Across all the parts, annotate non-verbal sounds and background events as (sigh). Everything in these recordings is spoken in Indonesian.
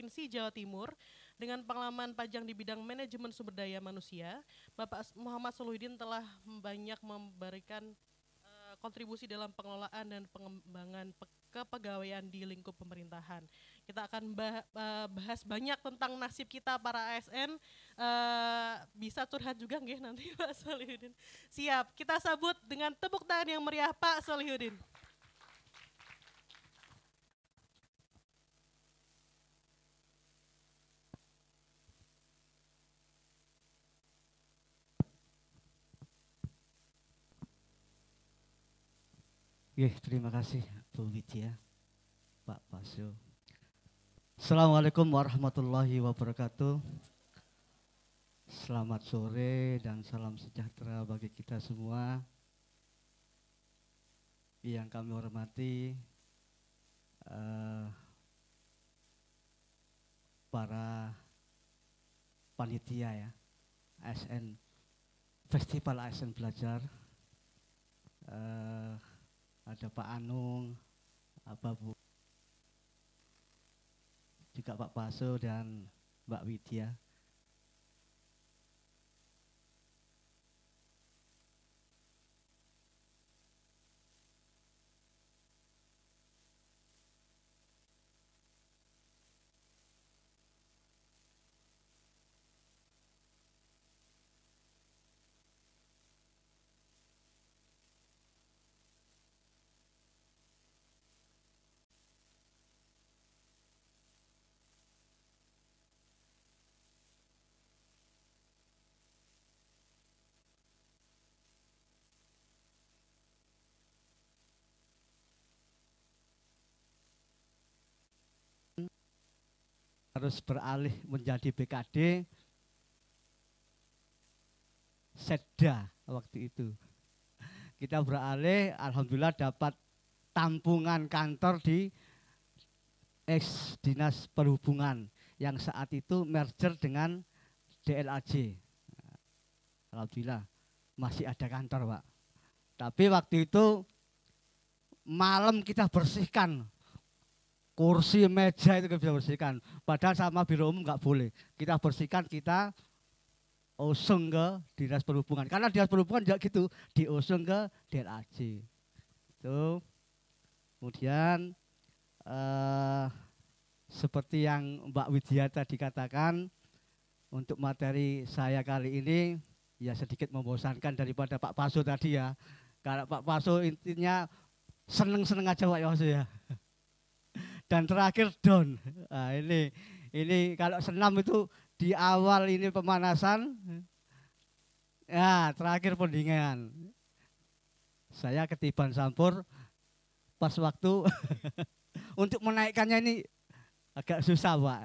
Provinsi Jawa Timur dengan pengalaman panjang di bidang manajemen sumber daya manusia, Bapak Muhammad Soluhidin telah banyak memberikan eh, kontribusi dalam pengelolaan dan pengembangan kepegawaian di lingkup pemerintahan. Kita akan eh, bahas banyak tentang nasib kita para ASN. Eh, bisa curhat juga nggih nanti (laughs) Pak Solihudin. Siap, kita sambut dengan tepuk tangan yang meriah Pak Solihuddin. terima kasih Bu Widya, Pak Pasyo. Assalamualaikum warahmatullahi wabarakatuh. Selamat sore dan salam sejahtera bagi kita semua. Yang kami hormati uh, para panitia ya, ASN Festival ASN Belajar. Uh, ada Pak Anung, Pak Bu, juga Pak Paso dan Mbak Widya. harus beralih menjadi BKD Seda waktu itu. Kita beralih, alhamdulillah dapat tampungan kantor di ex dinas perhubungan yang saat itu merger dengan DLAJ. Alhamdulillah masih ada kantor, Pak. Tapi waktu itu malam kita bersihkan kursi, meja itu kita bersihkan. Padahal sama biro umum nggak boleh. Kita bersihkan, kita usung ke dinas perhubungan. Karena dinas perhubungan juga gitu, diusung ke DLAJ. Itu. Kemudian eh, seperti yang Mbak Widya tadi katakan, untuk materi saya kali ini ya sedikit membosankan daripada Pak Paso tadi ya. Karena Pak Paso intinya seneng-seneng aja Pak Yosu ya dan terakhir down. Nah, ini ini kalau senam itu di awal ini pemanasan, ya terakhir pendinginan. Saya ketiban sampur pas waktu (laughs) untuk menaikkannya ini agak susah pak.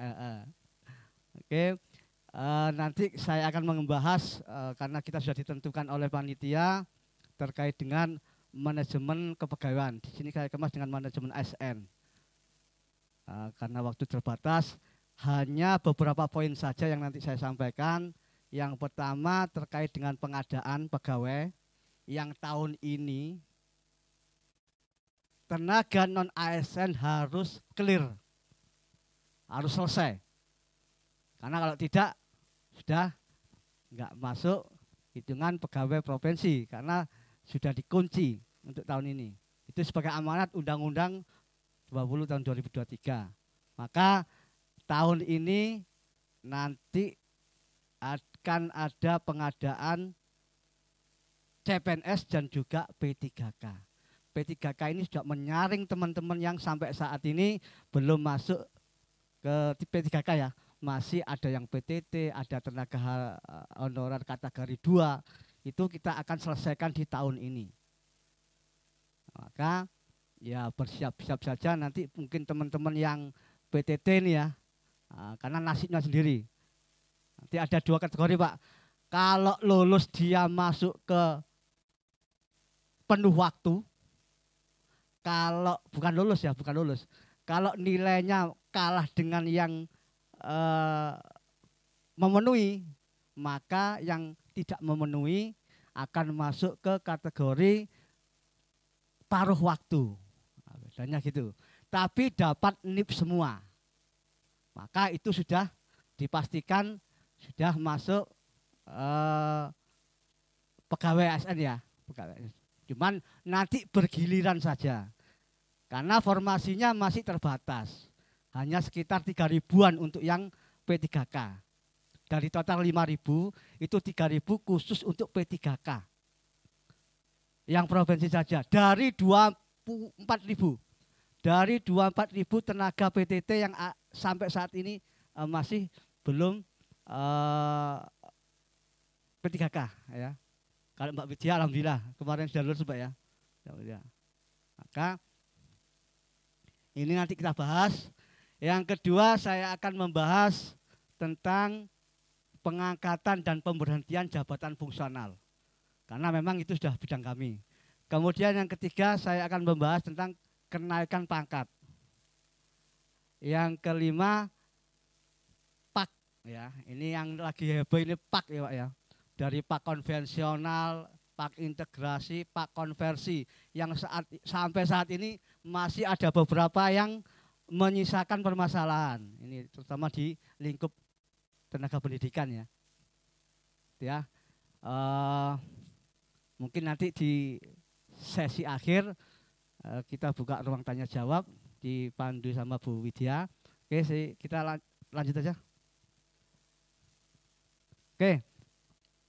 Oke, eh, nanti saya akan membahas eh, karena kita sudah ditentukan oleh panitia terkait dengan manajemen kepegawaian. Di sini saya kemas dengan manajemen ASN. Eh, karena waktu terbatas, hanya beberapa poin saja yang nanti saya sampaikan. Yang pertama terkait dengan pengadaan pegawai yang tahun ini tenaga non ASN harus clear, harus selesai. Karena kalau tidak sudah nggak masuk hitungan pegawai provinsi karena sudah dikunci untuk tahun ini. Itu sebagai amanat Undang-Undang 20 tahun 2023. Maka tahun ini nanti akan ada pengadaan CPNS dan juga P3K. P3K ini sudah menyaring teman-teman yang sampai saat ini belum masuk ke P3K ya. Masih ada yang PTT, ada tenaga eh, honorer kategori 2. Itu kita akan selesaikan di tahun ini. Maka ya bersiap-siap saja nanti mungkin teman-teman yang PTT ini ya, ah, karena nasibnya sendiri. Nanti ada dua kategori Pak. Kalau lulus dia masuk ke penuh waktu, kalau bukan lulus ya, bukan lulus. Kalau nilainya kalah dengan yang eh, memenuhi, maka yang tidak memenuhi akan masuk ke kategori paruh waktu. Tanya gitu. Tapi dapat nip semua. Maka itu sudah dipastikan sudah masuk eh, pegawai ASN ya. Pegawai. Cuman nanti bergiliran saja. Karena formasinya masih terbatas. Hanya sekitar 3 ribuan untuk yang P3K. Dari total 5 ribu, itu 3 ribu khusus untuk P3K. Yang provinsi saja, dari 24 ribu dari 24.000 tenaga PTT yang ah, sampai saat ini uh, masih belum uh, eh, P3K ya. Kalau Mbak Widya alhamdulillah kemarin sudah lulus Mbak ya. ya. Maka ini nanti kita bahas. Yang kedua saya akan membahas tentang pengangkatan dan pemberhentian jabatan fungsional. Karena memang itu sudah bidang kami. Kemudian yang ketiga saya akan membahas tentang kenaikan pangkat. Yang kelima pak ya. Ini yang lagi heboh ini pak ya Pak ya. Dari pak konvensional, pak integrasi, pak konversi yang saat, sampai saat ini masih ada beberapa yang menyisakan permasalahan. Ini terutama di lingkup tenaga pendidikan ya. Ya. Uh, mungkin nanti di sesi akhir Eh, kita buka ruang tanya jawab dipandu sama Bu Widya. Oke, si, kita lan lanjut aja. Oke.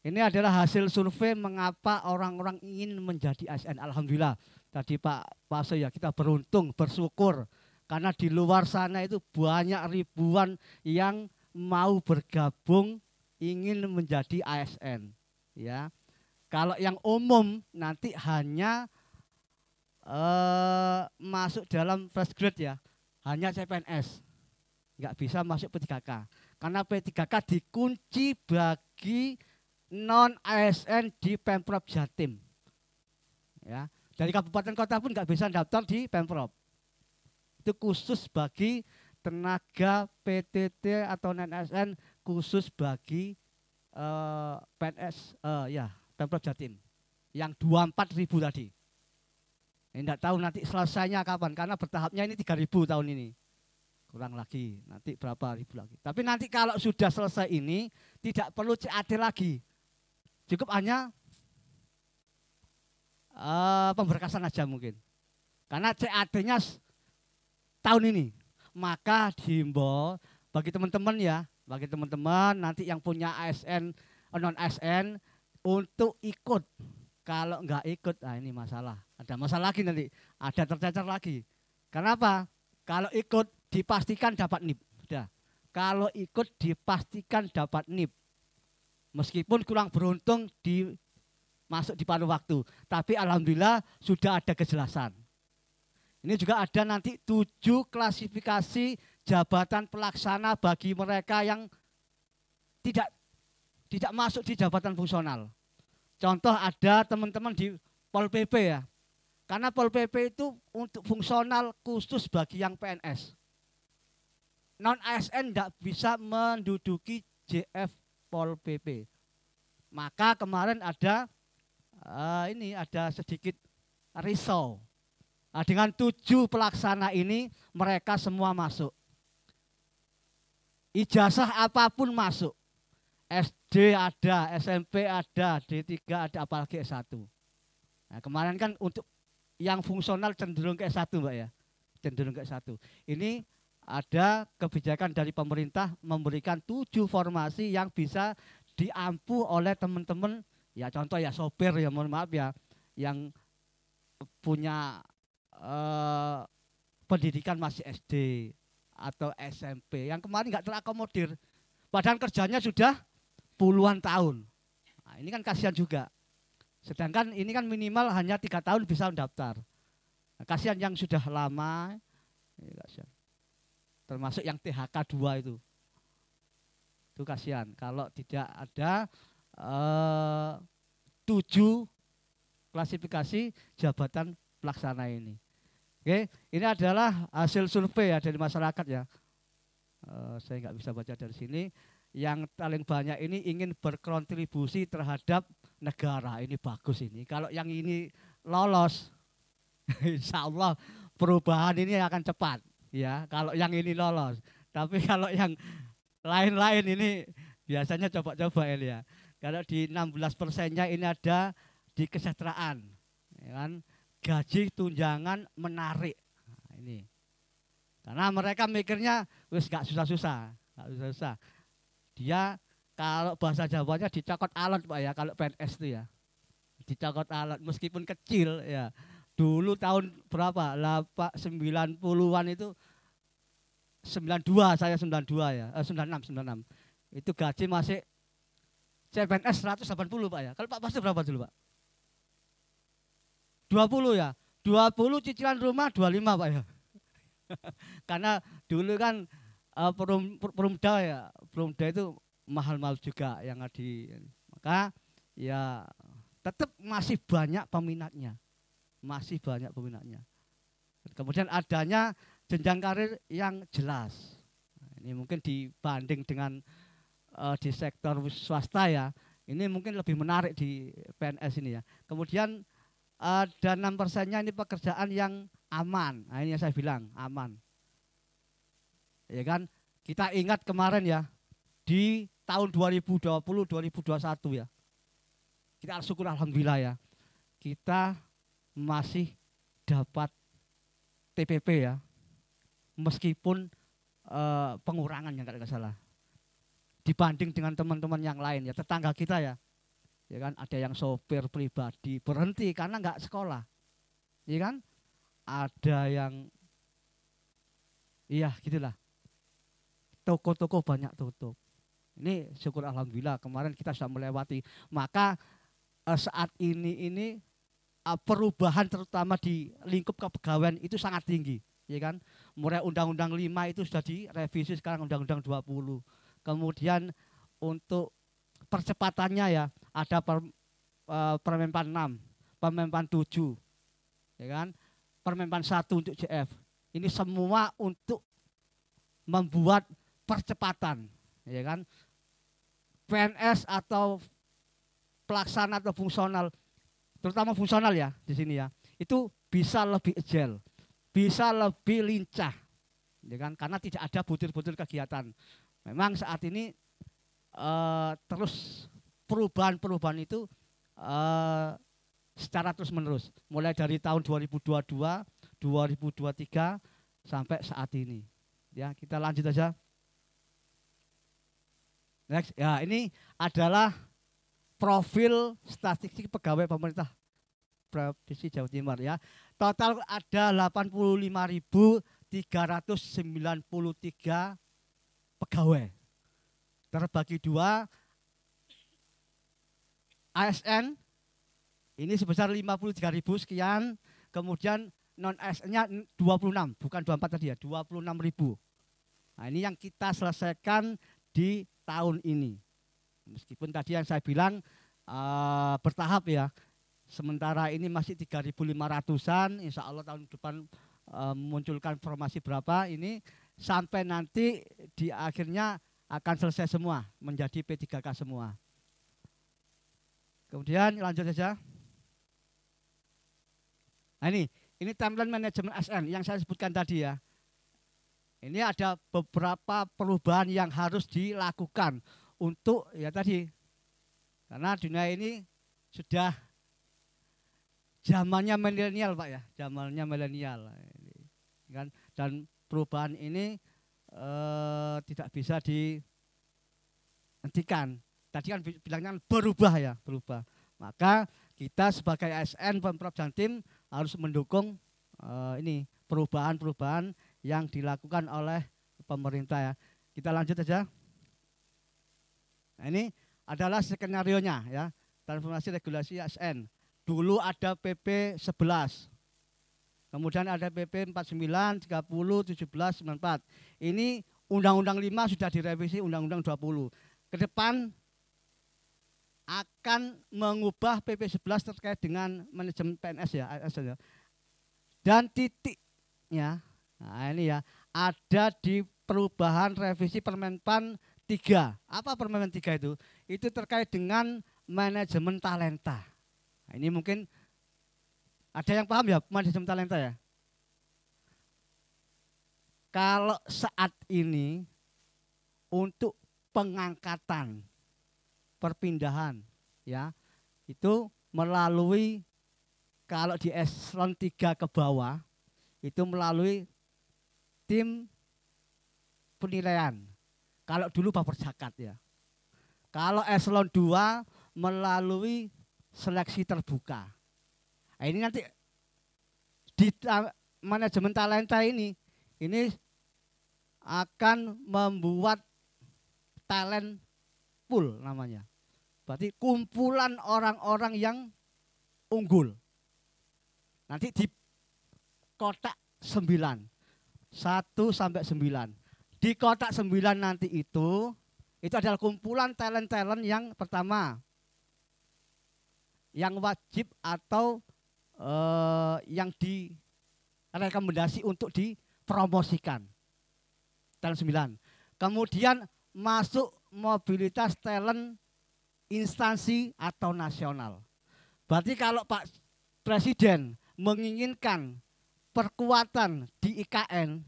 Ini adalah hasil survei mengapa orang-orang ingin menjadi ASN. Alhamdulillah. Tadi Pak Paso ya kita beruntung, bersyukur karena di luar sana itu banyak ribuan yang mau bergabung ingin menjadi ASN ya. Kalau yang umum nanti hanya uh, masuk dalam fresh grade ya, hanya CPNS. Nggak bisa masuk P3K. Karena P3K dikunci bagi non ASN di Pemprov Jatim. Ya, dari kabupaten kota pun nggak bisa daftar di Pemprov. Itu khusus bagi tenaga PTT atau non ASN khusus bagi uh, eh, PNS uh, eh, ya Pemprov Jatim yang empat ribu tadi. Tidak eh, tahu nanti selesainya kapan, karena bertahapnya ini 3000 tahun ini. Kurang lagi, nanti berapa ribu lagi. Tapi nanti kalau sudah selesai ini, tidak perlu CAT lagi. Cukup hanya uh, pemberkasan aja mungkin. Karena cad nya tahun ini. Maka diimbau bagi teman-teman ya, bagi teman-teman nanti yang punya ASN, non ASN, untuk ikut. Kalau enggak ikut, nah ini masalah ada masalah lagi nanti, ada tercecer lagi. Kenapa? Kalau ikut dipastikan dapat NIP. Sudah. Kalau ikut dipastikan dapat NIP. Meskipun kurang beruntung di masuk di paruh waktu, tapi alhamdulillah sudah ada kejelasan. Ini juga ada nanti tujuh klasifikasi jabatan pelaksana bagi mereka yang tidak tidak masuk di jabatan fungsional. Contoh ada teman-teman di Pol PP ya, karena Pol PP itu untuk fungsional khusus bagi yang PNS. Non ASN tidak bisa menduduki JF Pol PP. Maka kemarin ada uh, ini ada sedikit risau. Nah, dengan tujuh pelaksana ini mereka semua masuk. Ijazah apapun masuk. SD ada, SMP ada, D3 ada, apalagi S1. Nah, kemarin kan untuk yang fungsional cenderung ke S1 Mbak ya. Cenderung ke S1. Ini ada kebijakan dari pemerintah memberikan tujuh formasi yang bisa diampu oleh teman-teman ya contoh ya sopir ya mohon maaf ya yang punya uh, pendidikan masih SD atau SMP yang kemarin nggak terakomodir padahal kerjanya sudah puluhan tahun nah, ini kan kasihan juga Sedangkan ini kan minimal hanya tiga tahun bisa mendaftar. Nah, kasihan yang sudah lama, iya, kasihan. termasuk yang THK 2 itu. Itu kasihan. Kalau tidak ada eh, tujuh klasifikasi jabatan pelaksana ini. Oke, ini adalah hasil survei ya dari masyarakat ya. Eh, saya nggak bisa baca dari sini. Yang paling banyak ini ingin berkontribusi terhadap negara ini bagus ini. Kalau yang ini lolos, (laughs) insya Allah perubahan ini akan cepat. Ya, kalau yang ini lolos. Tapi kalau yang lain-lain ini biasanya coba-coba ya. Kalau di 16 persennya ini ada di kesejahteraan, ya kan? gaji tunjangan menarik. Nah, ini karena mereka mikirnya wis gak susah-susah, gak susah-susah. Dia kalau bahasa Jawanya dicokot alat Pak ya, kalau PNS itu ya. Dicokot alat meskipun kecil ya. Dulu tahun berapa? 90-an itu 92 saya 92 ya, eh, 96 96. Itu gaji masih CPNS 180 Pak ya. Kalau Pak pasti berapa dulu Pak? 20 ya. 20 cicilan rumah 25 Pak ya. (laughs) Karena dulu kan uh, perum, perumda ya, perumda itu mahal-mahal juga yang ada di maka ya tetap masih banyak peminatnya masih banyak peminatnya kemudian adanya jenjang karir yang jelas ini mungkin dibanding dengan uh, di sektor swasta ya ini mungkin lebih menarik di PNS ini ya kemudian ada enam persennya ini pekerjaan yang aman nah, ini yang saya bilang aman ya kan kita ingat kemarin ya di tahun 2020 2021 ya. Kita syukur alhamdulillah ya. Kita masih dapat TPP ya. Meskipun e, pengurangan yang tidak salah. Dibanding dengan teman-teman yang lain ya, tetangga kita ya. Ya kan ada yang sopir pribadi berhenti karena nggak sekolah. Ya kan? Ada yang iya gitulah. Toko-toko banyak tutup ini syukur alhamdulillah kemarin kita sudah melewati. Maka eh, saat ini ini eh, perubahan terutama di lingkup kepegawaian itu sangat tinggi, ya kan? Mulai undang-undang 5 itu sudah direvisi sekarang undang-undang 20. Kemudian untuk percepatannya ya ada per, Permenpan 6, Permenpan 7, ya kan? Permenpan 1 untuk JF. Ini semua untuk membuat percepatan, ya kan? PNS atau pelaksana atau fungsional, terutama fungsional ya di sini ya, itu bisa lebih agile, bisa lebih lincah, ya kan? Karena tidak ada butir-butir kegiatan. Memang saat ini uh, terus perubahan-perubahan itu uh, secara terus menerus, mulai dari tahun 2022, 2023 sampai saat ini. Ya, kita lanjut aja. Next, ya ini adalah profil statistik pegawai pemerintah Provinsi Jawa Timur ya. Total ada 85.393 pegawai. Terbagi dua ASN ini sebesar 53.000 sekian, kemudian non ASN-nya 26, bukan 24 tadi ya, 26.000. Nah, ini yang kita selesaikan di tahun ini. Meskipun tadi yang saya bilang uh, bertahap ya, sementara ini masih 3.500-an, insya Allah tahun depan uh, munculkan formasi berapa ini, sampai nanti di akhirnya akan selesai semua, menjadi P3K semua. Kemudian lanjut saja. Nah ini, ini timeline manajemen SN yang saya sebutkan tadi ya. Ini ada beberapa perubahan yang harus dilakukan untuk ya tadi karena dunia ini sudah zamannya milenial Pak ya, zamannya milenial. Kan dan perubahan ini eh, tidak bisa dihentikan. Tadi kan bilangnya berubah ya, berubah. Maka kita sebagai ASN Pemprov Jatim harus mendukung eh, ini perubahan-perubahan yang dilakukan oleh pemerintah ya. Kita lanjut saja. Nah, ini adalah skenario nya ya, transformasi regulasi ASN. Dulu ada PP 11. Kemudian ada PP 49, 30, 17, 94. Ini Undang-Undang 5 sudah direvisi Undang-Undang 20. Ke depan akan mengubah PP 11 terkait dengan manajemen PNS ya, ASN ya. Dan titik ya, Nah, ini ya, ada di perubahan revisi Permenpan 3. Apa Permenpan 3 itu? Itu terkait dengan manajemen talenta. Nah, ini mungkin ada yang paham ya manajemen talenta ya? Kalau saat ini untuk pengangkatan perpindahan ya itu melalui kalau di eselon 3 ke bawah itu melalui tim penilaian. Kalau dulu baper zakat ya. Kalau eselon 2 melalui seleksi terbuka. Nah, ini nanti di manajemen talenta ini ini akan membuat talent pool namanya. Berarti kumpulan orang-orang yang unggul. Nanti di kotak sembilan 1 sampai 9. Di kotak 9 nanti itu itu adalah kumpulan talent-talent yang pertama yang wajib atau uh, yang direkomendasi untuk dipromosikan. Talent 9. Kemudian masuk mobilitas talent instansi atau nasional. Berarti kalau Pak Presiden menginginkan perkuatan di IKN,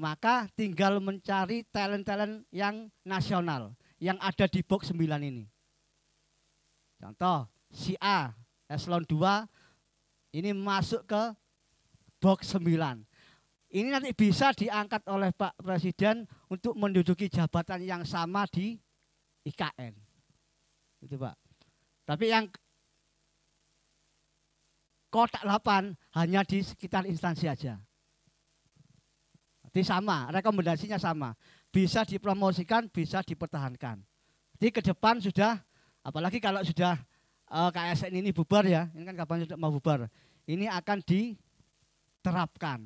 maka tinggal mencari talent-talent yang nasional, yang ada di box 9 ini. Contoh, si A, eselon 2, ini masuk ke box 9. Ini nanti bisa diangkat oleh Pak Presiden untuk menduduki jabatan yang sama di IKN. Itu Pak. Tapi yang kotak 8 hanya di sekitar instansi aja. Jadi sama, rekomendasinya sama. Bisa dipromosikan, bisa dipertahankan. Jadi ke depan sudah, apalagi kalau sudah uh, eh, KSN ini bubar ya, ini kan kapan sudah mau bubar, ini akan diterapkan.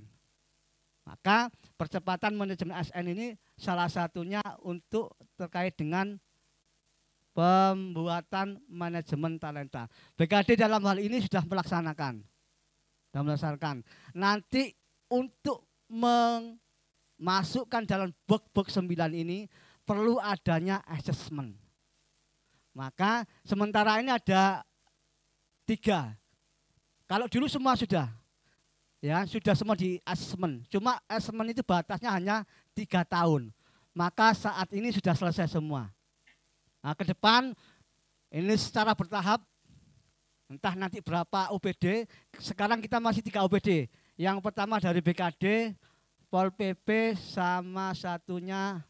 Maka percepatan manajemen SN ini salah satunya untuk terkait dengan pembuatan manajemen talenta. BKD dalam hal ini sudah melaksanakan. Sudah melaksanakan. Nanti untuk memasukkan dalam box-box sembilan ini perlu adanya assessment. Maka sementara ini ada tiga. Kalau dulu semua sudah, ya sudah semua di assessment. Cuma assessment itu batasnya hanya tiga tahun. Maka saat ini sudah selesai semua. Nah, ke depan ini secara bertahap entah nanti berapa OPD. Sekarang kita masih tiga OPD. Yang pertama dari BKD, Pol PP sama satunya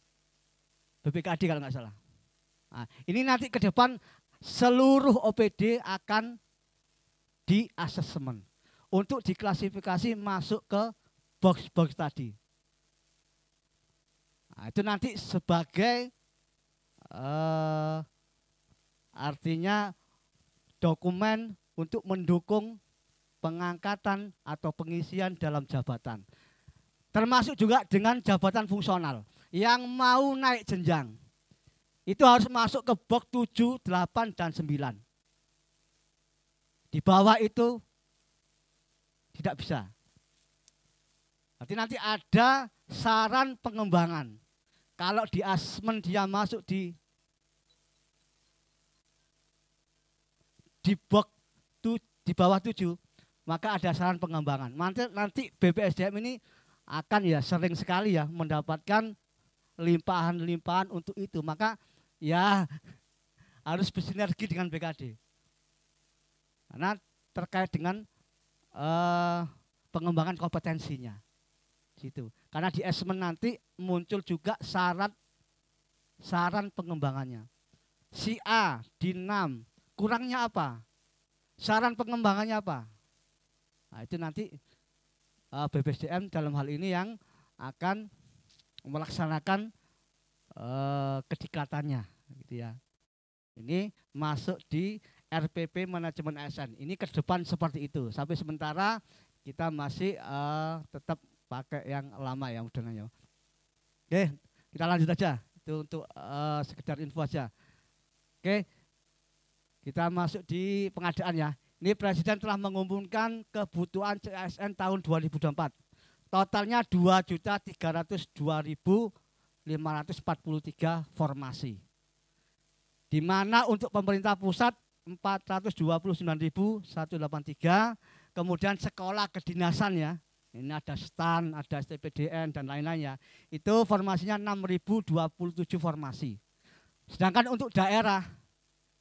BPKD kalau nggak salah. Nah, ini nanti ke depan seluruh OPD akan di asesmen untuk diklasifikasi masuk ke box-box tadi. Nah, itu nanti sebagai uh, artinya dokumen untuk mendukung pengangkatan atau pengisian dalam jabatan. Termasuk juga dengan jabatan fungsional yang mau naik jenjang. Itu harus masuk ke box 7, 8, dan 9. Di bawah itu tidak bisa. nanti nanti ada saran pengembangan kalau di asmen dia masuk di di box tu, di bawah tujuh, maka ada saran pengembangan. Nanti, nanti BPSDM ini akan ya sering sekali ya mendapatkan limpahan-limpahan untuk itu. Maka ya harus bersinergi dengan BKD. Karena terkait dengan uh, pengembangan kompetensinya. Gitu. Karena di asesmen nanti muncul juga syarat saran pengembangannya. Si A di 6, kurangnya apa? Saran pengembangannya apa? Nah, itu nanti uh, e, BPSDM dalam hal ini yang akan melaksanakan uh, kedekatannya gitu ya. Ini masuk di RPP manajemen ASN. Ini ke depan seperti itu. Sampai sementara kita masih uh, tetap pakai yang lama ya udah ya. Oke, kita lanjut aja. Itu untuk uh, sekedar info aja. Oke. Kita masuk di pengadaan ya. Ini Presiden telah mengumumkan kebutuhan CSN tahun 2024. Totalnya 2.302.543 formasi. Di mana untuk pemerintah pusat 429.183, kemudian sekolah kedinasan ya ini ada STAN, ada STPDN, dan lain-lainnya. Itu formasinya 6.027 formasi. Sedangkan untuk daerah,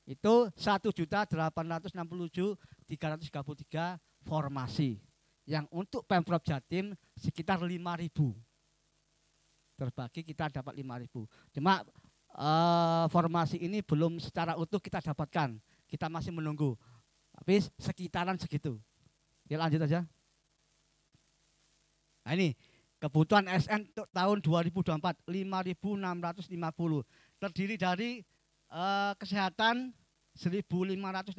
itu 1.867.333 formasi. Yang untuk Pemprov Jatim sekitar 5.000. Terbagi kita dapat 5.000. Cuma eh, formasi ini belum secara utuh kita dapatkan. Kita masih menunggu. Tapi sekitaran segitu. Ya lanjut aja. Nah, ini kebutuhan SN untuk tahun 2024 5.650 terdiri dari eh, kesehatan 1.564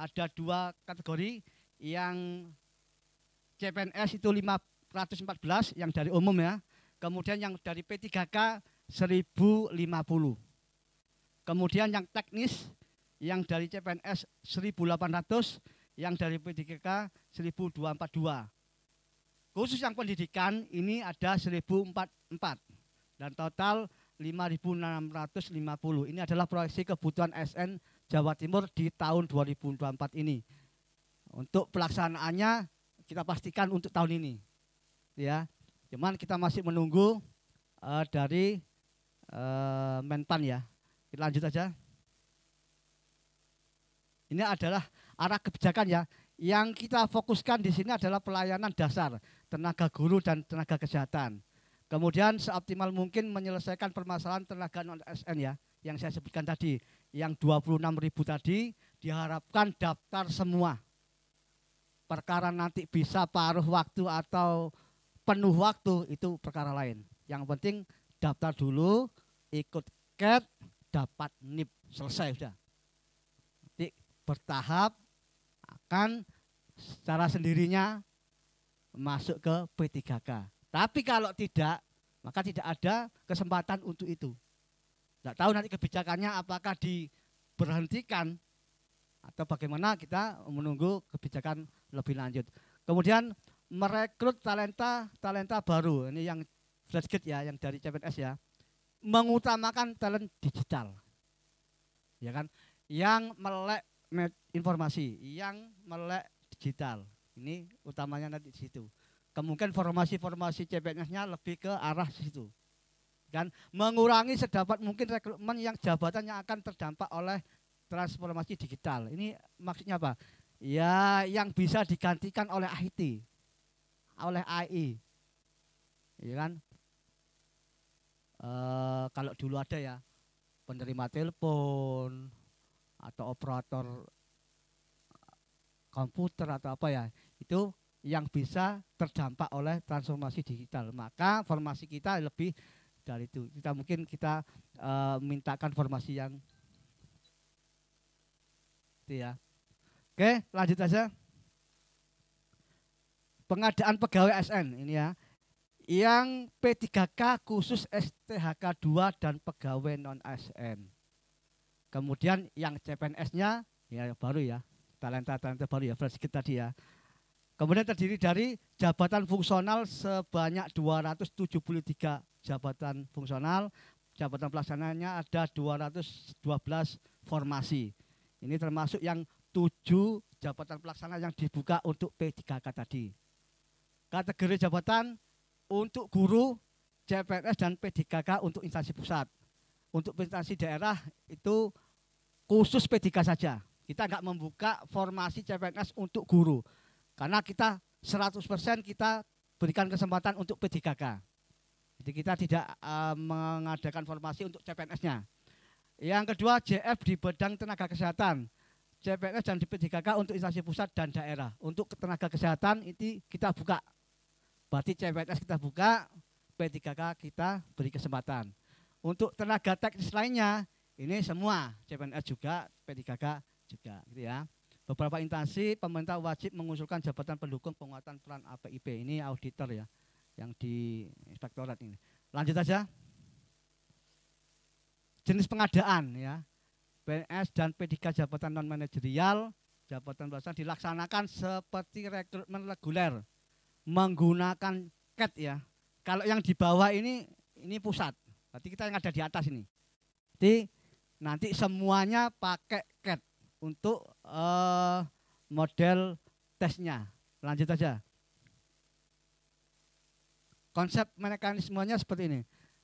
ada dua kategori yang CPNS itu 514 yang dari umum ya. Kemudian yang dari P3K 1050. Kemudian yang teknis yang dari CPNS 1800, yang dari P3K 1242. Khusus yang pendidikan ini ada 1044 dan total 5650. Ini adalah proyeksi kebutuhan SN Jawa Timur di tahun 2024 ini. Untuk pelaksanaannya kita pastikan untuk tahun ini. Ya. Cuman kita masih menunggu uh, dari uh, Menpan ya. Kita lanjut aja. Ini adalah arah kebijakan ya. Yang kita fokuskan di sini adalah pelayanan dasar tenaga guru dan tenaga kesehatan. Kemudian seoptimal mungkin menyelesaikan permasalahan tenaga non ASN ya, yang saya sebutkan tadi, yang 26 ribu tadi diharapkan daftar semua. Perkara nanti bisa paruh waktu atau penuh waktu itu perkara lain. Yang penting daftar dulu, ikut CAT dapat NIP, selesai sudah. Nanti bertahap akan secara sendirinya masuk ke P3K. Tapi kalau tidak, maka tidak ada kesempatan untuk itu. Tidak tahu nanti kebijakannya apakah diberhentikan atau bagaimana kita menunggu kebijakan lebih lanjut. Kemudian merekrut talenta talenta baru ini yang flashgate ya yang dari CPNS ya mengutamakan talent digital ya kan yang melek informasi yang melek digital ini utamanya nanti di situ. Kemungkinan formasi-formasi CPNS-nya lebih ke arah situ. Dan mengurangi sedapat mungkin rekrutmen yang jabatannya akan terdampak oleh transformasi digital. Ini maksudnya apa? Ya, yang bisa digantikan oleh IT, oleh AI. Ya kan? E, kalau dulu ada ya penerima telepon atau operator komputer atau apa ya itu yang bisa terdampak oleh transformasi digital maka formasi kita lebih dari itu kita mungkin kita e, mintakan formasi yang itu ya oke lanjut aja pengadaan pegawai SN ini ya yang P3K khusus STHK 2 dan pegawai non SN Kemudian yang CPNS-nya ya baru ya talenta-talenta baru ya kita tadi ya. Kemudian terdiri dari jabatan fungsional sebanyak 273 jabatan fungsional, jabatan pelaksananya ada 212 formasi. Ini termasuk yang tujuh jabatan pelaksana yang dibuka untuk P3K tadi. Kategori jabatan untuk guru, CPNS dan P3K untuk instansi pusat. Untuk instansi daerah itu khusus P3 saja. Kita nggak membuka formasi CPNS untuk guru. Karena kita 100% kita berikan kesempatan untuk P3K. Jadi kita tidak uh, mengadakan formasi untuk CPNS-nya. Yang kedua JF di bedang tenaga kesehatan. CPNS dan P3K untuk instansi pusat dan daerah. Untuk tenaga kesehatan itu kita buka. Berarti CPNS kita buka, P3K kita beri kesempatan. Untuk tenaga teknis lainnya, ini semua CPNS juga P3K juga gitu ya. Beberapa instansi pemerintah wajib mengusulkan jabatan pendukung penguatan peran APIP ini auditor ya yang di inspektorat ini. Lanjut aja. Jenis pengadaan ya. PNS dan P3 jabatan non manajerial jabatan besar dilaksanakan seperti rekrutmen reguler menggunakan cat ya. Kalau yang di bawah ini ini pusat. Berarti kita yang ada di atas ini. Jadi nanti semuanya pakai untuk uh, model tesnya. Lanjut saja. Konsep mekanismenya seperti ini.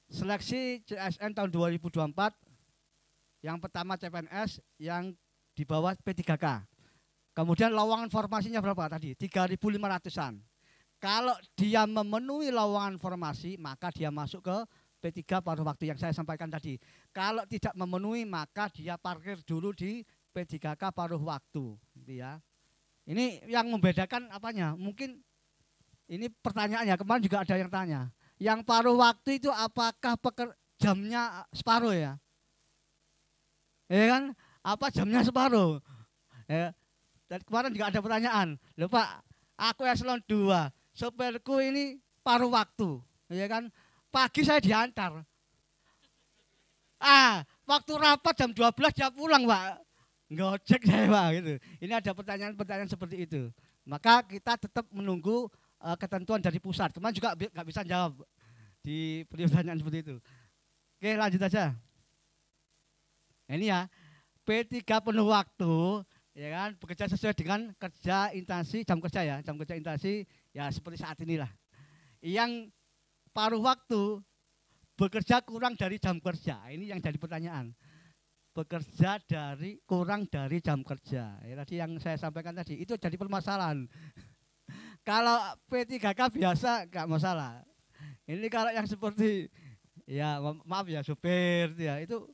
Seleksi CSN tahun 2024, yang pertama CPNS, yang di bawah P3K. Kemudian lowongan formasinya berapa tadi? 3.500-an. Kalau dia memenuhi lowongan formasi, maka dia masuk ke P3 pada waktu yang saya sampaikan tadi. Kalau tidak memenuhi, maka dia parkir dulu di P3K paruh waktu gitu ya. Ini yang membedakan apanya? Mungkin ini pertanyaannya kemarin juga ada yang tanya. Yang paruh waktu itu apakah peker, jamnya separuh ya? Ya kan? Apa jamnya separuh? Ya. Dan kemarin juga ada pertanyaan. Loh Pak, aku eselon 2, sopirku ini paruh waktu. Ya kan? Pagi saya diantar. Ah, waktu rapat jam 12 dia pulang, Pak ngocek (laughs) saya pak gitu. Ini ada pertanyaan-pertanyaan seperti itu. Maka kita tetap menunggu uh, ketentuan dari pusat. Teman juga nggak bisa jawab di pertanyaan seperti itu. Oke lanjut aja. ini ya P3 penuh waktu ya kan bekerja sesuai dengan kerja intensi jam kerja ya jam kerja intensi ya seperti saat inilah yang paruh waktu bekerja kurang dari jam kerja ini yang jadi pertanyaan bekerja dari kurang dari jam kerja. Ya, tadi yang saya sampaikan tadi itu jadi permasalahan. (laughs) kalau P3K biasa enggak masalah. Ini kalau yang seperti ya maaf ya supir ya itu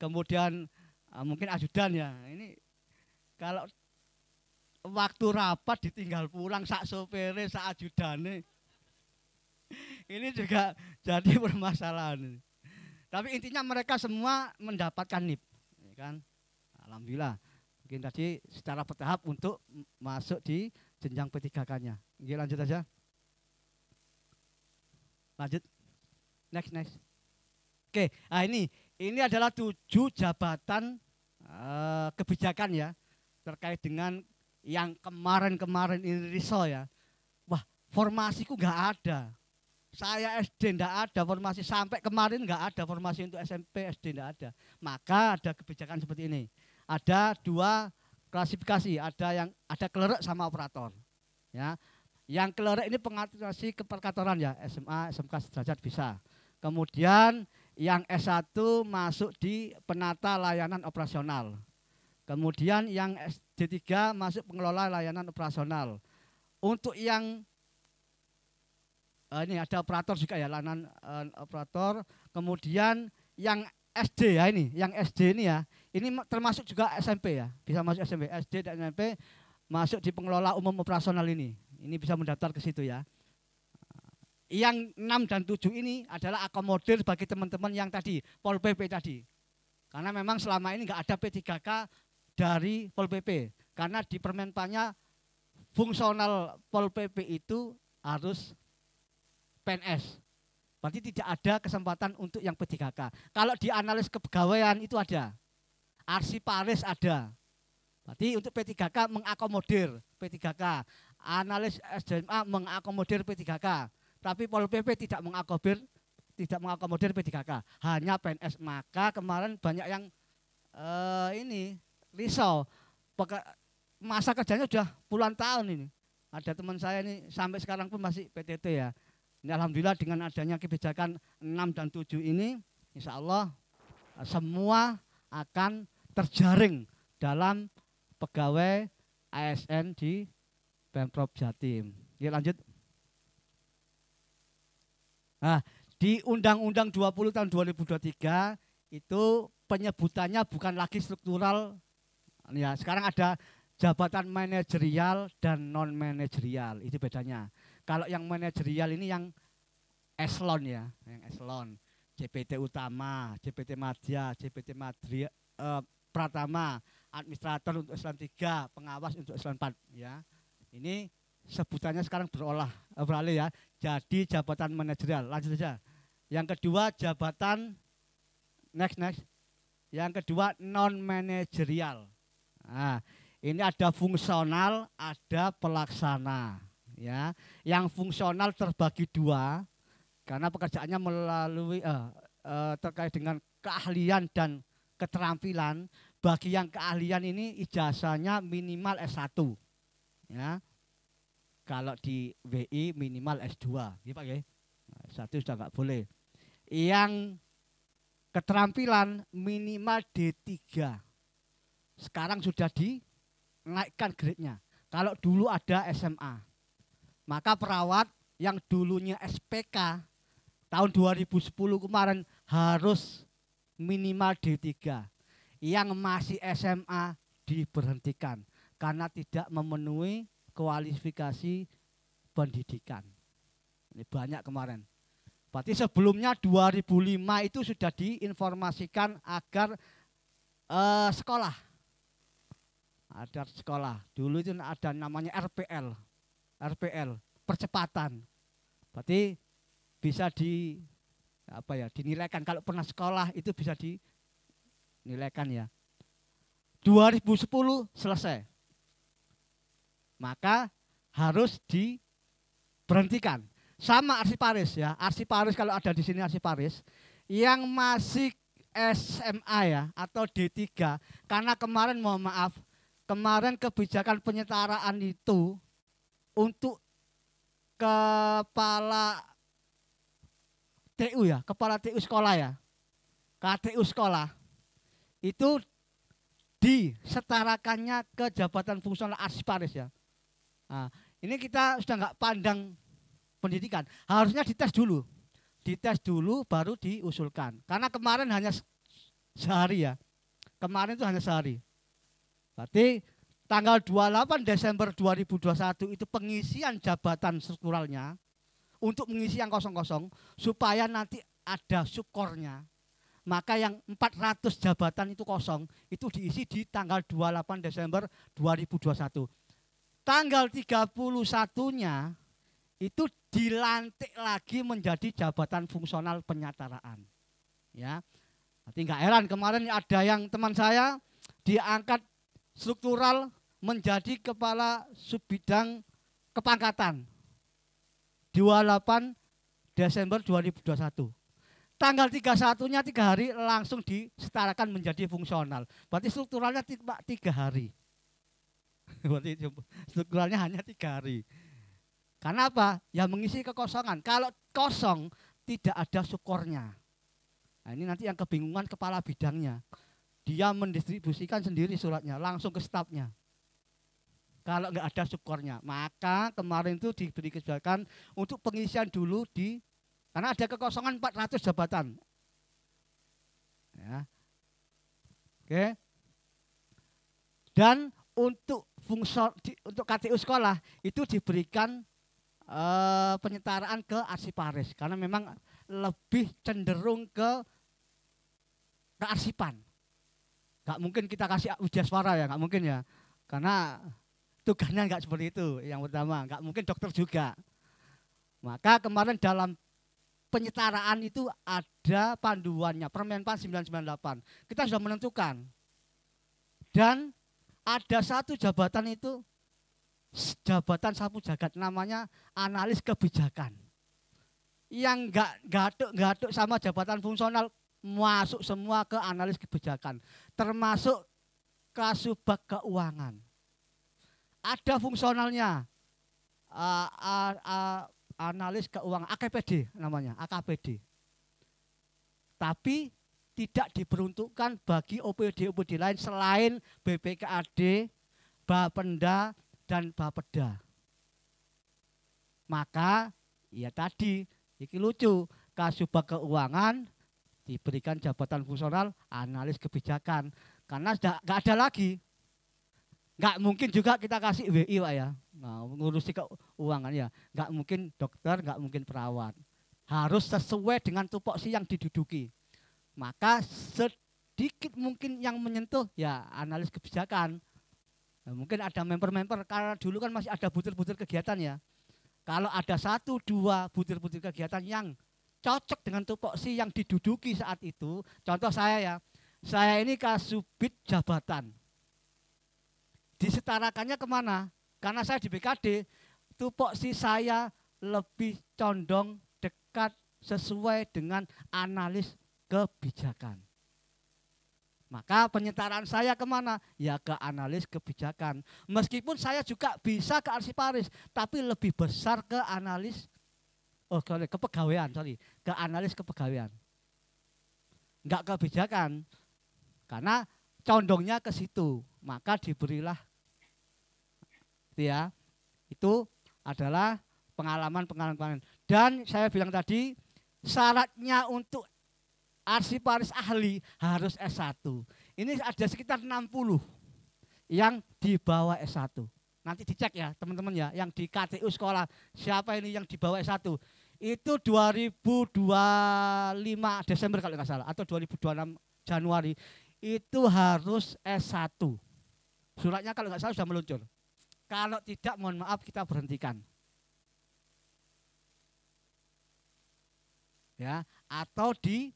kemudian ah, mungkin ajudan ya. Ini kalau waktu rapat ditinggal pulang sak sopire, sak ajudane. (laughs) Ini juga jadi (laughs) permasalahan. Tapi intinya mereka semua mendapatkan NIP, ya kan? Alhamdulillah. Mungkin tadi secara bertahap untuk masuk di jenjang petikakannya. 3 k Oke, lanjut aja. Lanjut. Next, next. Oke, nah ini ini adalah tujuh jabatan uh, kebijakan ya terkait dengan yang kemarin-kemarin ini risol ya. Wah, formasiku nggak ada. Saya SD tidak ada formasi, sampai kemarin nggak ada formasi untuk SMP, SD tidak ada. Maka ada kebijakan seperti ini. Ada dua klasifikasi, ada yang ada kelerek sama operator. Ya, yang kelerek ini pengaturasi keperkantoran ya, SMA, SMK sederajat bisa. Kemudian yang S1 masuk di penata layanan operasional. Kemudian yang sd 3 masuk pengelola layanan operasional. Untuk yang uh, ini ada operator juga ya lanan uh, operator kemudian yang SD ya ini yang SD ini ya ini termasuk juga SMP ya bisa masuk SMP SD dan SMP masuk di pengelola umum operasional ini ini bisa mendaftar ke situ ya eh, yang 6 dan 7 ini adalah akomodir bagi teman-teman yang tadi Pol PP tadi karena memang selama ini enggak ada P3K dari Pol PP karena di Permenpanya fungsional Pol PP itu harus PNS. Berarti tidak ada kesempatan untuk yang P3K. Kalau di analis kepegawaian itu ada. Arsiparis ada. Berarti untuk P3K mengakomodir P3K. Analis SDMA mengakomodir P3K. Tapi Pol PP tidak mengakomodir tidak mengakomodir P3K. Hanya PNS. Maka kemarin banyak yang uh, ini risau. Masa kerjanya sudah puluhan tahun ini. Ada teman saya ini sampai sekarang pun masih PTT ya Alhamdulillah dengan adanya kebijakan 6 dan 7 ini, insya Allah eh, semua akan terjaring dalam pegawai ASN di Pemprov Jatim. Ya lanjut. Nah, di Undang-Undang 20 tahun 2023 itu penyebutannya bukan lagi struktural. Ya, sekarang ada jabatan manajerial dan non manajerial. Itu bedanya. Kalau yang manajerial ini yang eselon ya, yang eselon. JPT utama, JPT madya, JPT madri, eh, pratama, administrator untuk eselon 3, pengawas untuk eselon 4 ya. Ini sebutannya sekarang berolah eh, beralih ya. Jadi jabatan manajerial. Lanjut saja. Yang kedua jabatan next next. Yang kedua non manajerial. Nah, ini ada fungsional, ada pelaksana ya yang fungsional terbagi dua karena pekerjaannya melalui uh, uh, terkait dengan keahlian dan keterampilan bagi yang keahlian ini ijazahnya minimal S1 ya kalau di WI minimal S2 ya Pak ya s sudah nggak boleh yang keterampilan minimal D3 sekarang sudah dinaikkan grade-nya kalau dulu ada SMA maka perawat yang dulunya SPK tahun 2010 kemarin harus minimal D3. Yang masih SMA diberhentikan karena tidak memenuhi kualifikasi pendidikan. Ini banyak kemarin. Berarti sebelumnya 2005 itu sudah diinformasikan agar eh, sekolah. Ada sekolah. Dulu itu ada namanya RPL, RPL, percepatan. Berarti bisa di apa ya, dinilaikan kalau pernah sekolah itu bisa dinilaikan ya. 2010 selesai. Maka harus diberhentikan. Sama arsiparis ya, arsiparis kalau ada di sini arsiparis yang masih SMA ya atau D3 karena kemarin mohon maaf kemarin kebijakan penyetaraan itu untuk kepala TU ya, kepala TU sekolah ya. KTU sekolah itu disetarakannya ke jabatan fungsional asparis ya. Nah, ini kita sudah nggak pandang pendidikan, harusnya dites dulu, dites dulu baru diusulkan. Karena kemarin hanya sehari ya, kemarin itu hanya sehari. Berarti tanggal 28 Desember 2021 itu pengisian jabatan strukturalnya untuk mengisi yang kosong-kosong supaya nanti ada syukurnya. Maka yang 400 jabatan itu kosong itu diisi di tanggal 28 Desember 2021. Tanggal 31-nya itu dilantik lagi menjadi jabatan fungsional penyataraan. Ya. Nanti enggak heran kemarin ada yang teman saya diangkat struktural menjadi kepala subbidang kepangkatan 28 Desember 2021. Tanggal 31-nya tiga hari langsung disetarakan menjadi fungsional. Berarti strukturalnya tiga hari. (laughs) Berarti strukturalnya hanya tiga hari. Karena apa? Ya mengisi kekosongan. Kalau kosong tidak ada syukurnya. Nah, ini nanti yang kebingungan kepala bidangnya. Dia mendistribusikan sendiri suratnya langsung ke stafnya. Kalau nggak ada subkornya, maka kemarin itu diberi kebijakan untuk pengisian dulu di karena ada kekosongan 400 jabatan. Ya. Oke. Dan untuk fungsi untuk KTU sekolah itu diberikan e, penyetaraan ke arsiparis karena memang lebih cenderung ke kearsipan. Gak mungkin kita kasih ujian suara ya, gak mungkin ya. Karena tugasnya gak seperti itu yang pertama, gak mungkin dokter juga. Maka kemarin dalam penyetaraan itu ada panduannya, Permen Pan 998. Kita sudah menentukan. Dan ada satu jabatan itu jabatan sapu jagat namanya analis kebijakan. Yang gak gaduk-gaduk sama jabatan fungsional masuk semua ke analis kebijakan termasuk kasubag keuangan. Ada fungsionalnya, uh, uh, uh, analis keuangan AKPD namanya, AKPD. Tapi tidak diperuntukkan bagi OPD-OPD lain selain BPKAD, Bapenda, dan Bapeda. Maka ya tadi, ini lucu, kasubag keuangan diberikan jabatan fungsional analis kebijakan karena sudah nggak ada lagi nggak mungkin juga kita kasih WI pak ya nah, ngurusi keuangan ya nggak mungkin dokter nggak mungkin perawat harus sesuai dengan tupoksi yang diduduki maka sedikit mungkin yang menyentuh ya analis kebijakan nah, mungkin ada member-member karena dulu kan masih ada butir-butir kegiatan ya kalau ada satu dua butir-butir kegiatan yang cocok dengan tupoksi yang diduduki saat itu. Contoh saya ya, saya ini kasubit jabatan. Disetarakannya kemana? Karena saya di BKD, tupoksi saya lebih condong dekat sesuai dengan analis kebijakan. Maka penyetaraan saya kemana? Ya ke analis kebijakan. Meskipun saya juga bisa ke arsiparis, tapi lebih besar ke analis oh sorry, kepegawaian, sorry, ke analis kepegawaian. Enggak kebijakan, karena condongnya ke situ, maka diberilah gitu ya itu adalah pengalaman-pengalaman dan saya bilang tadi syaratnya untuk arsiparis ahli harus S1. Ini ada sekitar 60 yang dibawa S1. Nanti dicek ya teman-teman ya yang di KTU sekolah siapa ini yang dibawa S1 itu 2025 Desember kalau nggak salah atau 2026 Januari itu harus S1. Suratnya kalau nggak salah sudah meluncur. Kalau tidak mohon maaf kita berhentikan. Ya, atau di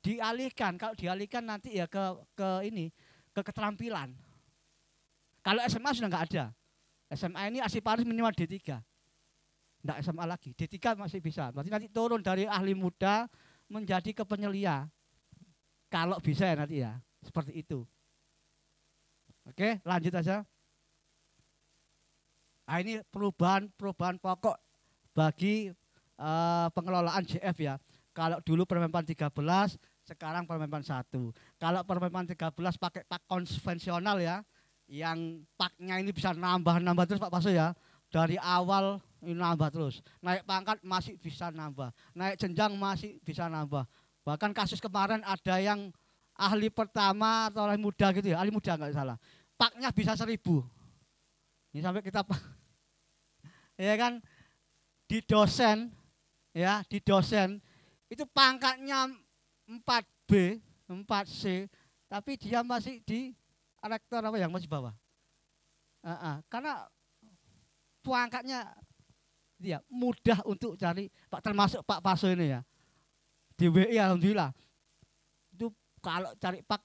dialihkan. Kalau dialihkan nanti ya ke ke ini, ke keterampilan. Kalau SMA sudah nggak ada. SMA ini asiparis minimal D3 tidak SMA lagi. D3 masih bisa. Berarti nanti turun dari ahli muda menjadi ke penyelia. Kalau bisa ya nanti ya. Seperti itu. Oke, lanjut aja. Nah, ini perubahan-perubahan pokok bagi uh, pengelolaan CF ya. Kalau dulu Permenpan 13, sekarang Permenpan 1. Kalau Permenpan 13 pakai pak konvensional ya, yang paknya ini bisa nambah-nambah terus Pak Paso ya. Dari awal ini nambah terus. Naik pangkat masih bisa nambah, naik jenjang masih bisa nambah. Bahkan kasus kemarin ada yang ahli pertama atau ahli muda gitu ya, ahli muda nggak salah. Paknya bisa seribu. Ini sampai kita, (laughs) ya kan, di dosen, ya di dosen itu pangkatnya 4B, 4C, tapi dia masih di rektor apa yang masih bawah. Uh -uh. Karena pangkatnya ya mudah untuk cari Pak termasuk Pak Paso ini ya. Di WI alhamdulillah. Itu kalau cari Pak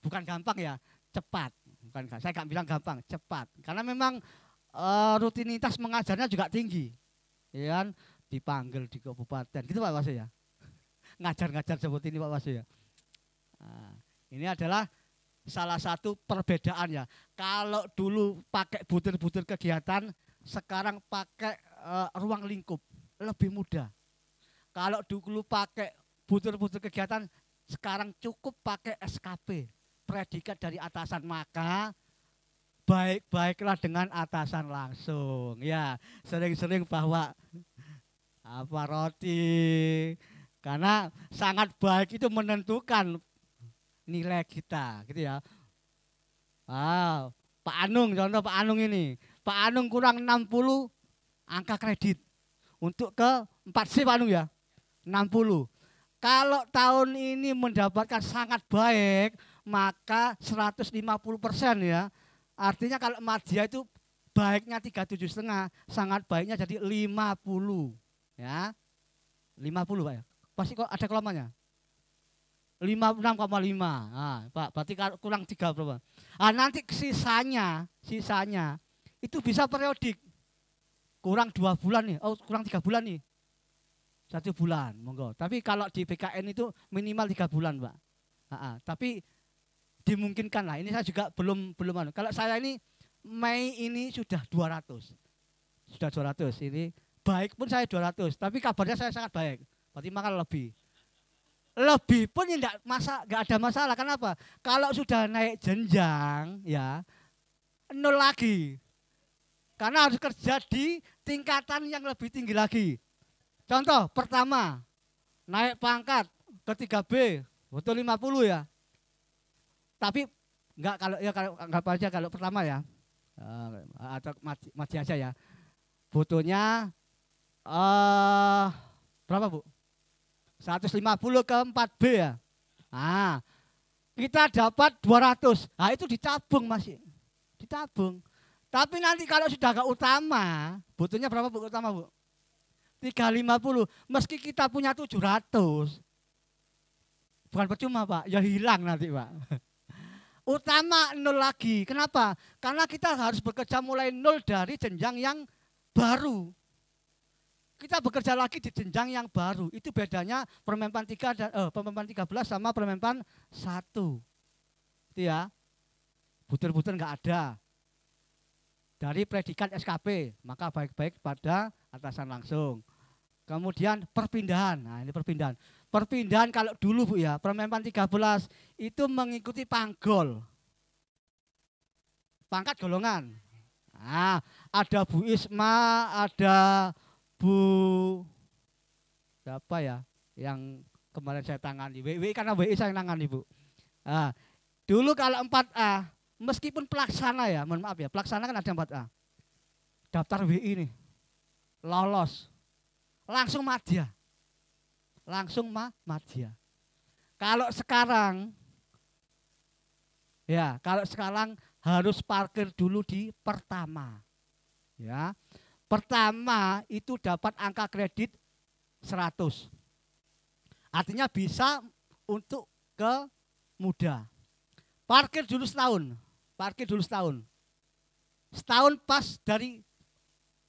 bukan gampang ya, cepat. Bukan saya nggak bilang gampang, cepat. Karena memang e, rutinitas mengajarnya juga tinggi. Ya kan? dipanggil di kabupaten. Gitu Pak Paso ya. Ngajar-ngajar seperti ini Pak Paso ya. Nah, ini adalah salah satu perbedaan ya. Kalau dulu pakai butir-butir kegiatan, sekarang pakai Eh, ruang lingkup, lebih mudah. Kalau dulu pakai butir-butir kegiatan, sekarang cukup pakai SKP, predikat dari atasan. Maka baik-baiklah dengan atasan langsung. Ya, sering-sering bahwa apa roti karena sangat baik itu menentukan nilai kita gitu ya wow Pak Anung contoh Pak Anung ini Pak Anung kurang 60 angka kredit untuk ke 4C panu ya, ya 60 kalau tahun ini mendapatkan sangat baik maka 150 persen ya artinya kalau media itu baiknya 37 setengah sangat baiknya jadi 50 ya 50 Pak ya pasti kok ada kelamanya 56,5 nah, Pak berarti kurang 3 berapa Ah nanti sisanya sisanya itu bisa periodik kurang dua bulan nih, oh kurang tiga bulan nih, satu bulan, monggo. Tapi kalau di PKN itu minimal tiga bulan, pak. Ha -ha. Tapi dimungkinkan lah. Ini saya juga belum belum anu. Kalau saya ini Mei ini sudah 200. Sudah 200 ini baik pun saya 200, tapi kabarnya saya sangat baik. Berarti makan lebih. Lebih pun tidak masa nggak ada masalah. Kenapa? Kalau sudah naik jenjang ya nol lagi. Karena harus kerja di tingkatan yang lebih tinggi lagi. Contoh pertama, naik pangkat ke 3B, butuh 50 ya. Tapi enggak kalau ya kalau enggak aja kalau pertama ya. Eh, atau mati, mati aja ya. Butuhnya eh uh, berapa, Bu? 150 ke 4B ya. Ah, kita dapat 200. Nah, itu ditabung masih. Ditabung. Tapi nanti kalau sudah ke utama, butuhnya berapa bu utama bu? 350. Meski kita punya 700, bukan percuma pak, ya hilang nanti pak. (laughs) Utama nol lagi, kenapa? Karena kita harus bekerja mulai nol dari jenjang yang baru. Kita bekerja lagi di jenjang yang baru. Itu bedanya permempan 3 dan eh, permempan 13 sama permempan 1. Itu ya. Butir-butir enggak ada dari predikat SKP, maka baik-baik pada atasan langsung. Kemudian perpindahan, nah ini perpindahan. Perpindahan kalau dulu Bu ya, Permenpan 13 itu mengikuti panggol. Pangkat golongan. Nah, ada Bu Isma, ada Bu siapa ya yang kemarin saya tangani WI karena WI saya tangani Bu. Nah, dulu kalau 4A Meskipun pelaksana ya, mohon maaf ya, pelaksana kan ada 4A. Daftar WI ini, lolos. Langsung madya. Langsung ma madya. Kalau sekarang, ya kalau sekarang harus parkir dulu di pertama. Ya, pertama itu dapat angka kredit 100. Artinya bisa untuk ke muda. Parkir dulu setahun. Parkir dulu setahun. Setahun pas dari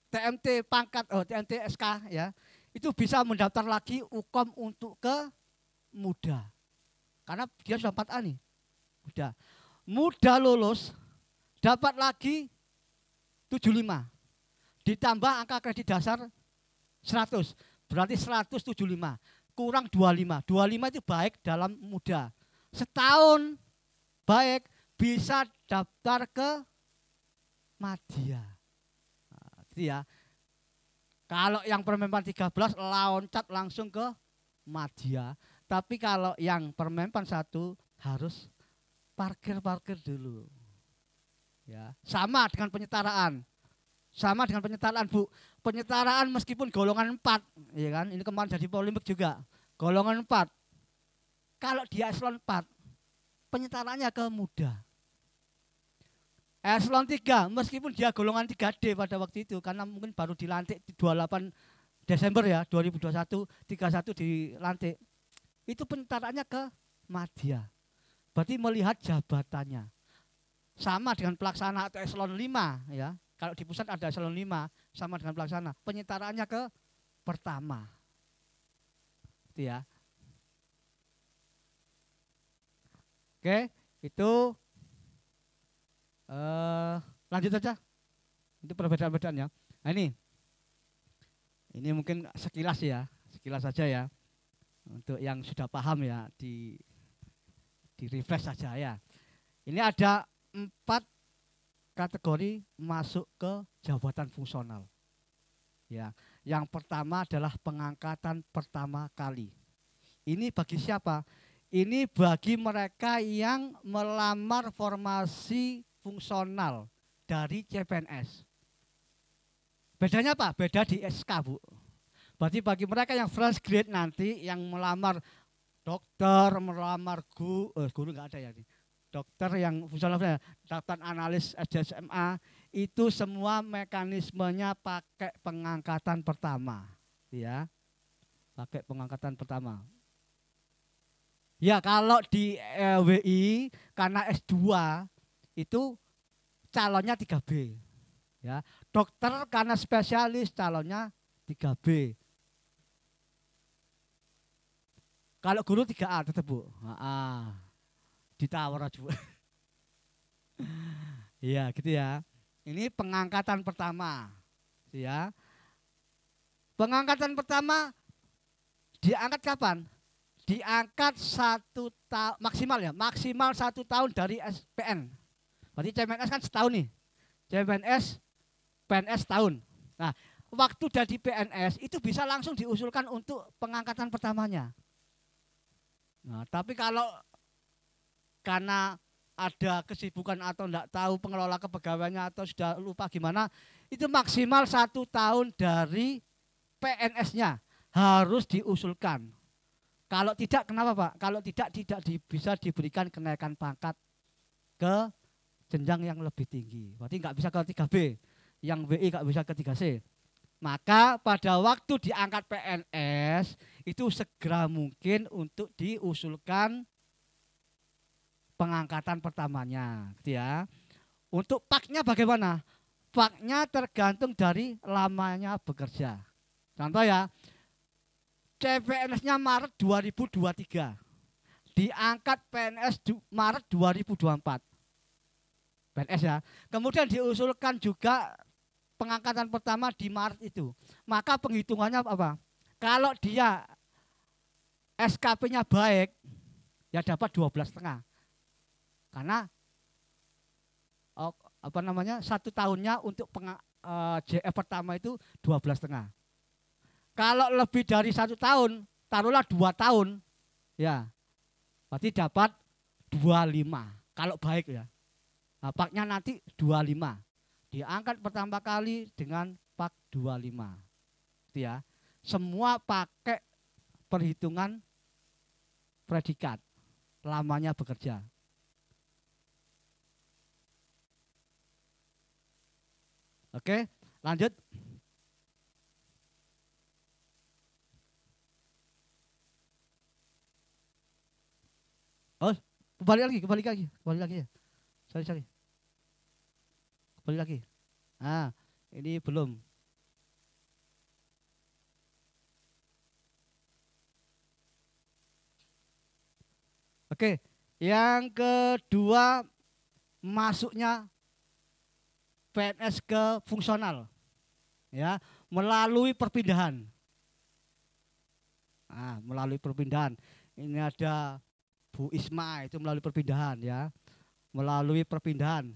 TMT pangkat, oh TMT SK ya, itu bisa mendaftar lagi UKOM untuk ke muda. Karena dia sudah 4A muda. Muda lulus, dapat lagi 75. Ditambah angka kredit dasar 100. Berarti 175. Kurang 25. 25 itu baik dalam muda. Setahun baik bisa daftar ke Madya. Jadi nah, ya. Kalau yang Permenpan 13 loncat langsung ke Madya, tapi kalau yang Permenpan satu, harus parkir-parkir dulu. Ya, sama dengan penyetaraan. Sama dengan penyetaraan, Bu. Penyetaraan meskipun golongan 4, ya kan? Ini kemarin jadi polemik juga. Golongan 4. Kalau dia eselon 4, penyetaraannya ke muda. Eselon 3, meskipun dia golongan 3D pada waktu itu, karena mungkin baru dilantik di 28 Desember ya, 2021, 31 dilantik. Itu penyetaraannya ke madya. Berarti melihat jabatannya. Sama dengan pelaksana atau eselon 5 ya. Kalau di pusat ada eselon 5, sama dengan pelaksana. Penyetaraannya ke pertama. Itu ya. Oke, itu uh, lanjut saja. Itu perbedaan-perbedaan ya. Nah, ini. Ini mungkin sekilas ya, sekilas saja ya. Untuk yang sudah paham ya di di refresh saja ya. Ini ada empat kategori masuk ke jabatan fungsional. Ya, yang pertama adalah pengangkatan pertama kali. Ini bagi siapa? Ini bagi mereka yang melamar formasi fungsional dari CPNS. Bedanya apa? Beda di SK, Bu. Berarti bagi mereka yang fresh grade nanti yang melamar dokter, melamar guru, eh, guru nggak ada ya nih. Dokter yang fungsionalnya daftar analis SDSMA itu semua mekanismenya pakai pengangkatan pertama, ya. Pakai pengangkatan pertama. Ya kalau di eh, WI karena S2 itu calonnya 3B. Ya, dokter karena spesialis calonnya 3B. Kalau guru 3A tetap Bu. Heeh. Ditawar aja Bu. (laughs) Iya, gitu ya. Ini pengangkatan pertama. Ya. Pengangkatan pertama diangkat kapan? diangkat satu tahun maksimal ya maksimal satu tahun dari SPN berarti CPNS kan setahun nih CPNS PNS tahun nah waktu dari PNS itu bisa langsung diusulkan untuk pengangkatan pertamanya nah tapi kalau karena ada kesibukan atau enggak tahu pengelola kepegawaiannya atau sudah lupa gimana itu maksimal satu tahun dari PNS-nya harus diusulkan kalau tidak kenapa Pak? Kalau tidak tidak di, bisa diberikan kenaikan pangkat ke jenjang yang lebih tinggi. Berarti nggak bisa ke 3B, yang BI nggak bisa ke 3C. Maka pada waktu diangkat PNS itu segera mungkin untuk diusulkan pengangkatan pertamanya, gitu ya. Untuk paknya bagaimana? Paknya tergantung dari lamanya bekerja. Contoh ya, CPNS-nya Maret 2023. Diangkat PNS Maret 2024. PNS ya. Kemudian diusulkan juga pengangkatan pertama di Maret itu. Maka penghitungannya apa? Kalau dia SKP-nya baik, ya dapat 12 setengah. Karena oh, apa namanya satu tahunnya untuk eh, JF pertama itu 12 setengah. Kalau lebih dari satu tahun, taruhlah dua tahun, ya, berarti dapat 25. Kalau baik ya, nah, paknya nanti 25. Diangkat pertama kali dengan pak 25. Gitu ya. Semua pakai perhitungan predikat lamanya bekerja. Oke, lanjut. Oh, kembali lagi, kembali lagi, kembali lagi ya. Cari, cari. Kembali lagi. Ah, ini belum. Oke, yang kedua masuknya PNS ke fungsional. Ya, melalui perpindahan. Nah, melalui perpindahan. Ini ada Bu Isma itu melalui perpindahan ya. Melalui perpindahan.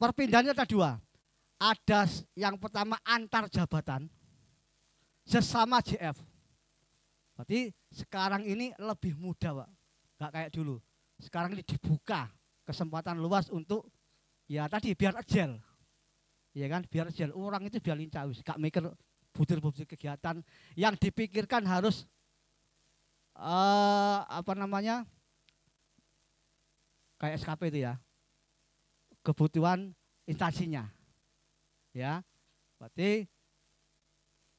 Perpindahannya ada dua. Ada yang pertama antar jabatan sesama JF. Berarti sekarang ini lebih mudah, Pak. Gak kayak dulu. Sekarang ini dibuka kesempatan luas untuk ya tadi biar ajel. Ya kan, biar ajel. Orang itu biar lincah, enggak mikir butir-butir kegiatan yang dipikirkan harus uh, apa namanya kayak SKP itu ya kebutuhan instansinya ya berarti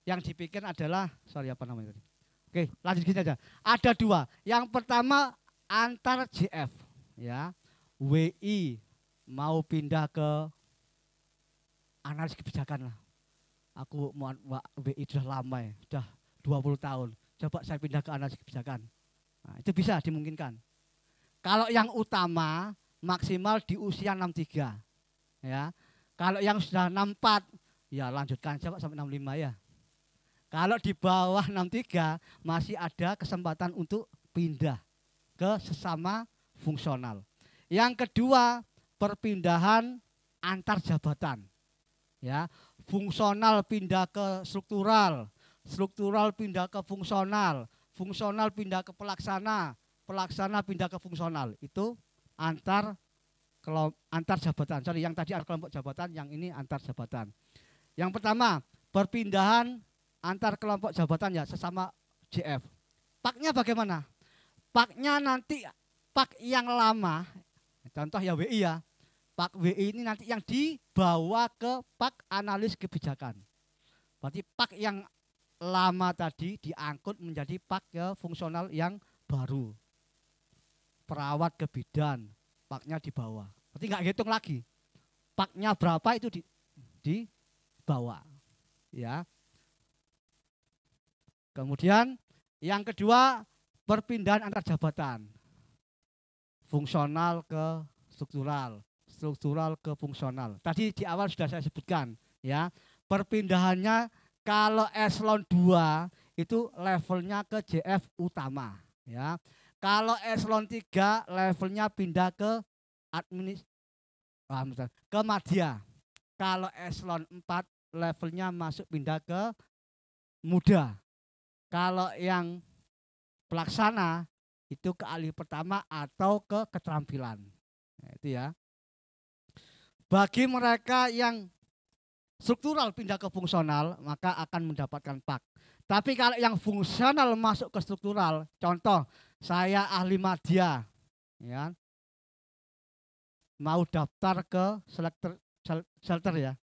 yang dipikir adalah sorry apa namanya tadi oke lanjut gini aja ada dua yang pertama antar JF ya WI mau pindah ke analis kebijakan lah aku mau WI sudah lama ya sudah 20 tahun coba saya pindah ke analisis kebijakan. Nah, itu bisa dimungkinkan. Kalau yang utama maksimal di usia 63. Ya. Kalau yang sudah 64 ya lanjutkan coba sampai 65 ya. Kalau di bawah 63 masih ada kesempatan untuk pindah ke sesama fungsional. Yang kedua, perpindahan antar jabatan. Ya, fungsional pindah ke struktural, struktural pindah ke fungsional, fungsional pindah ke pelaksana, pelaksana pindah ke fungsional. Itu antar kelom, antar jabatan. Sorry, yang tadi antar kelompok jabatan, yang ini antar jabatan. Yang pertama, perpindahan antar kelompok jabatan ya sesama JF. Paknya bagaimana? Paknya nanti pak yang lama, contoh ya WI ya, pak WI ini nanti yang dibawa ke pak analis kebijakan. Berarti pak yang lama tadi diangkut menjadi pak ya, fungsional yang baru. Perawat ke bidan, paknya di bawah. Berarti nggak hitung lagi. Paknya berapa itu di, di bawah. Ya. Kemudian yang kedua perpindahan antar jabatan. Fungsional ke struktural, struktural ke fungsional. Tadi di awal sudah saya sebutkan ya, perpindahannya kalau eselon 2 itu levelnya ke JF utama, ya. Kalau eselon 3 levelnya pindah ke administ ke madya. Kalau eselon 4 levelnya masuk pindah ke muda. Kalau yang pelaksana itu ke ahli pertama atau ke keterampilan. Nah, itu ya. Bagi mereka yang struktural pindah ke fungsional, maka akan mendapatkan pak. Tapi kalau yang fungsional masuk ke struktural, contoh saya ahli media, ya, kan? mau daftar ke selektor shelter ya,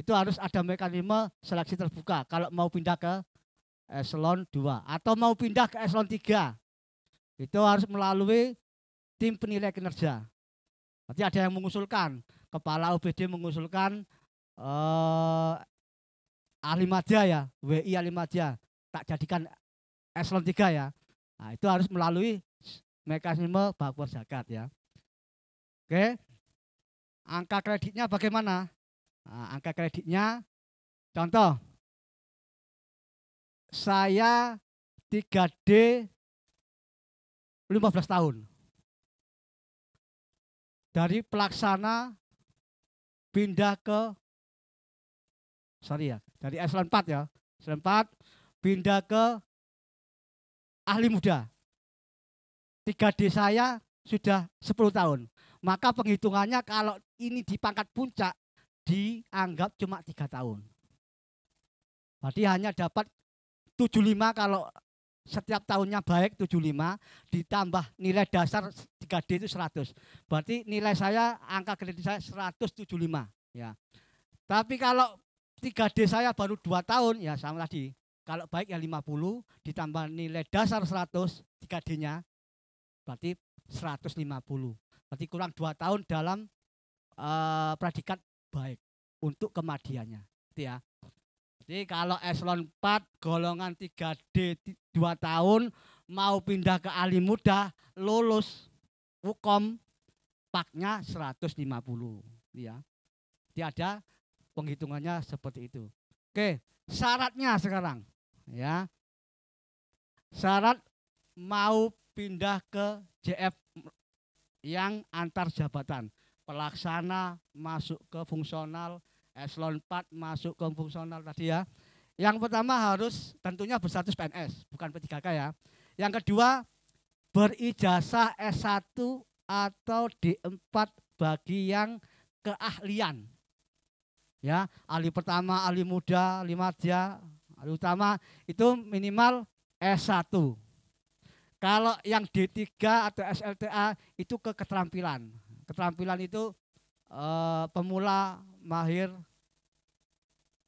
itu harus ada mekanisme seleksi terbuka kalau mau pindah ke eselon 2 atau mau pindah ke eselon 3 itu harus melalui tim penilai kinerja. Nanti ada yang mengusulkan, kepala OBD mengusulkan uh, eh, Alimadia ya, WI Alimadia, tak jadikan eselon 3 ya. Nah, itu harus melalui mekanisme bakwan zakat ya. Oke. Angka kreditnya bagaimana? Nah, angka kreditnya contoh saya 3D 15 tahun. Dari pelaksana pindah ke sorry ya, dari s 4 ya. s 4 pindah ke ahli muda. Tiga d saya sudah 10 tahun. Maka penghitungannya kalau ini di pangkat puncak dianggap cuma tiga tahun. Berarti hanya dapat 75 kalau setiap tahunnya baik 75 ditambah nilai dasar 3D itu 100. Berarti nilai saya angka kredit saya 175 ya. Tapi kalau 3D saya baru 2 tahun, ya sama tadi. Kalau baik ya 50, ditambah nilai dasar 100, 3D-nya, berarti 150. Berarti kurang 2 tahun dalam uh, predikat baik untuk kemadiannya. Gitu ya. Jadi kalau eselon 4 golongan 3D 2 tahun mau pindah ke ahli muda lulus hukum paknya 150 gitu ya. Jadi ada Penghitungannya seperti itu. Oke, syaratnya sekarang ya. Syarat mau pindah ke JF yang antar jabatan. Pelaksana masuk ke fungsional, eselon 4 masuk ke fungsional tadi ya. Yang pertama harus tentunya berstatus PNS, bukan P3K ya. Yang kedua berijazah S1 atau D4 bagi yang keahlian ya ahli pertama ahli muda ahli madya ahli utama itu minimal S1 kalau yang D3 atau SLTA itu ke keterampilan keterampilan itu e, pemula mahir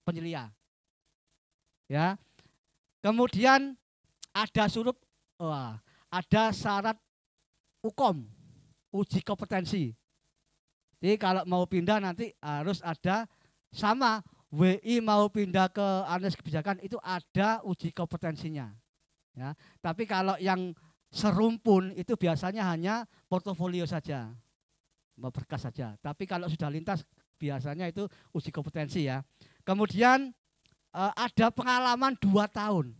penyelia ya kemudian ada surup wah, ada syarat hukum uji kompetensi jadi kalau mau pindah nanti harus ada sama WI mau pindah ke analis kebijakan itu ada uji kompetensinya. Ya, tapi kalau yang serumpun itu biasanya hanya portofolio saja, berkas saja. Tapi kalau sudah lintas biasanya itu uji kompetensi ya. Kemudian eh, ada pengalaman dua tahun.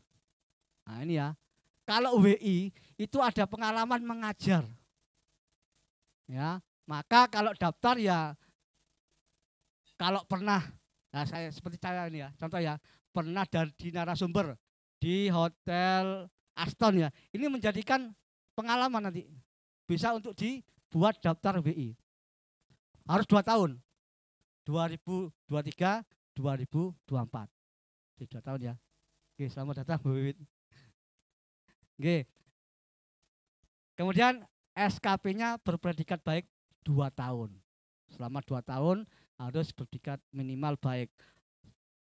Nah ini ya, kalau WI itu ada pengalaman mengajar. Ya, maka kalau daftar ya kalau pernah, nah saya seperti saya ini ya, contoh ya, pernah dari di narasumber di hotel Aston ya. Ini menjadikan pengalaman nanti. Bisa untuk dibuat daftar WI. Harus dua tahun. 2023, 2024. Jadi dua tahun ya. Oke, selamat datang Bu Wiwit. Oke. Kemudian SKP-nya berpredikat baik dua tahun. Selama dua tahun harus berdikat minimal baik.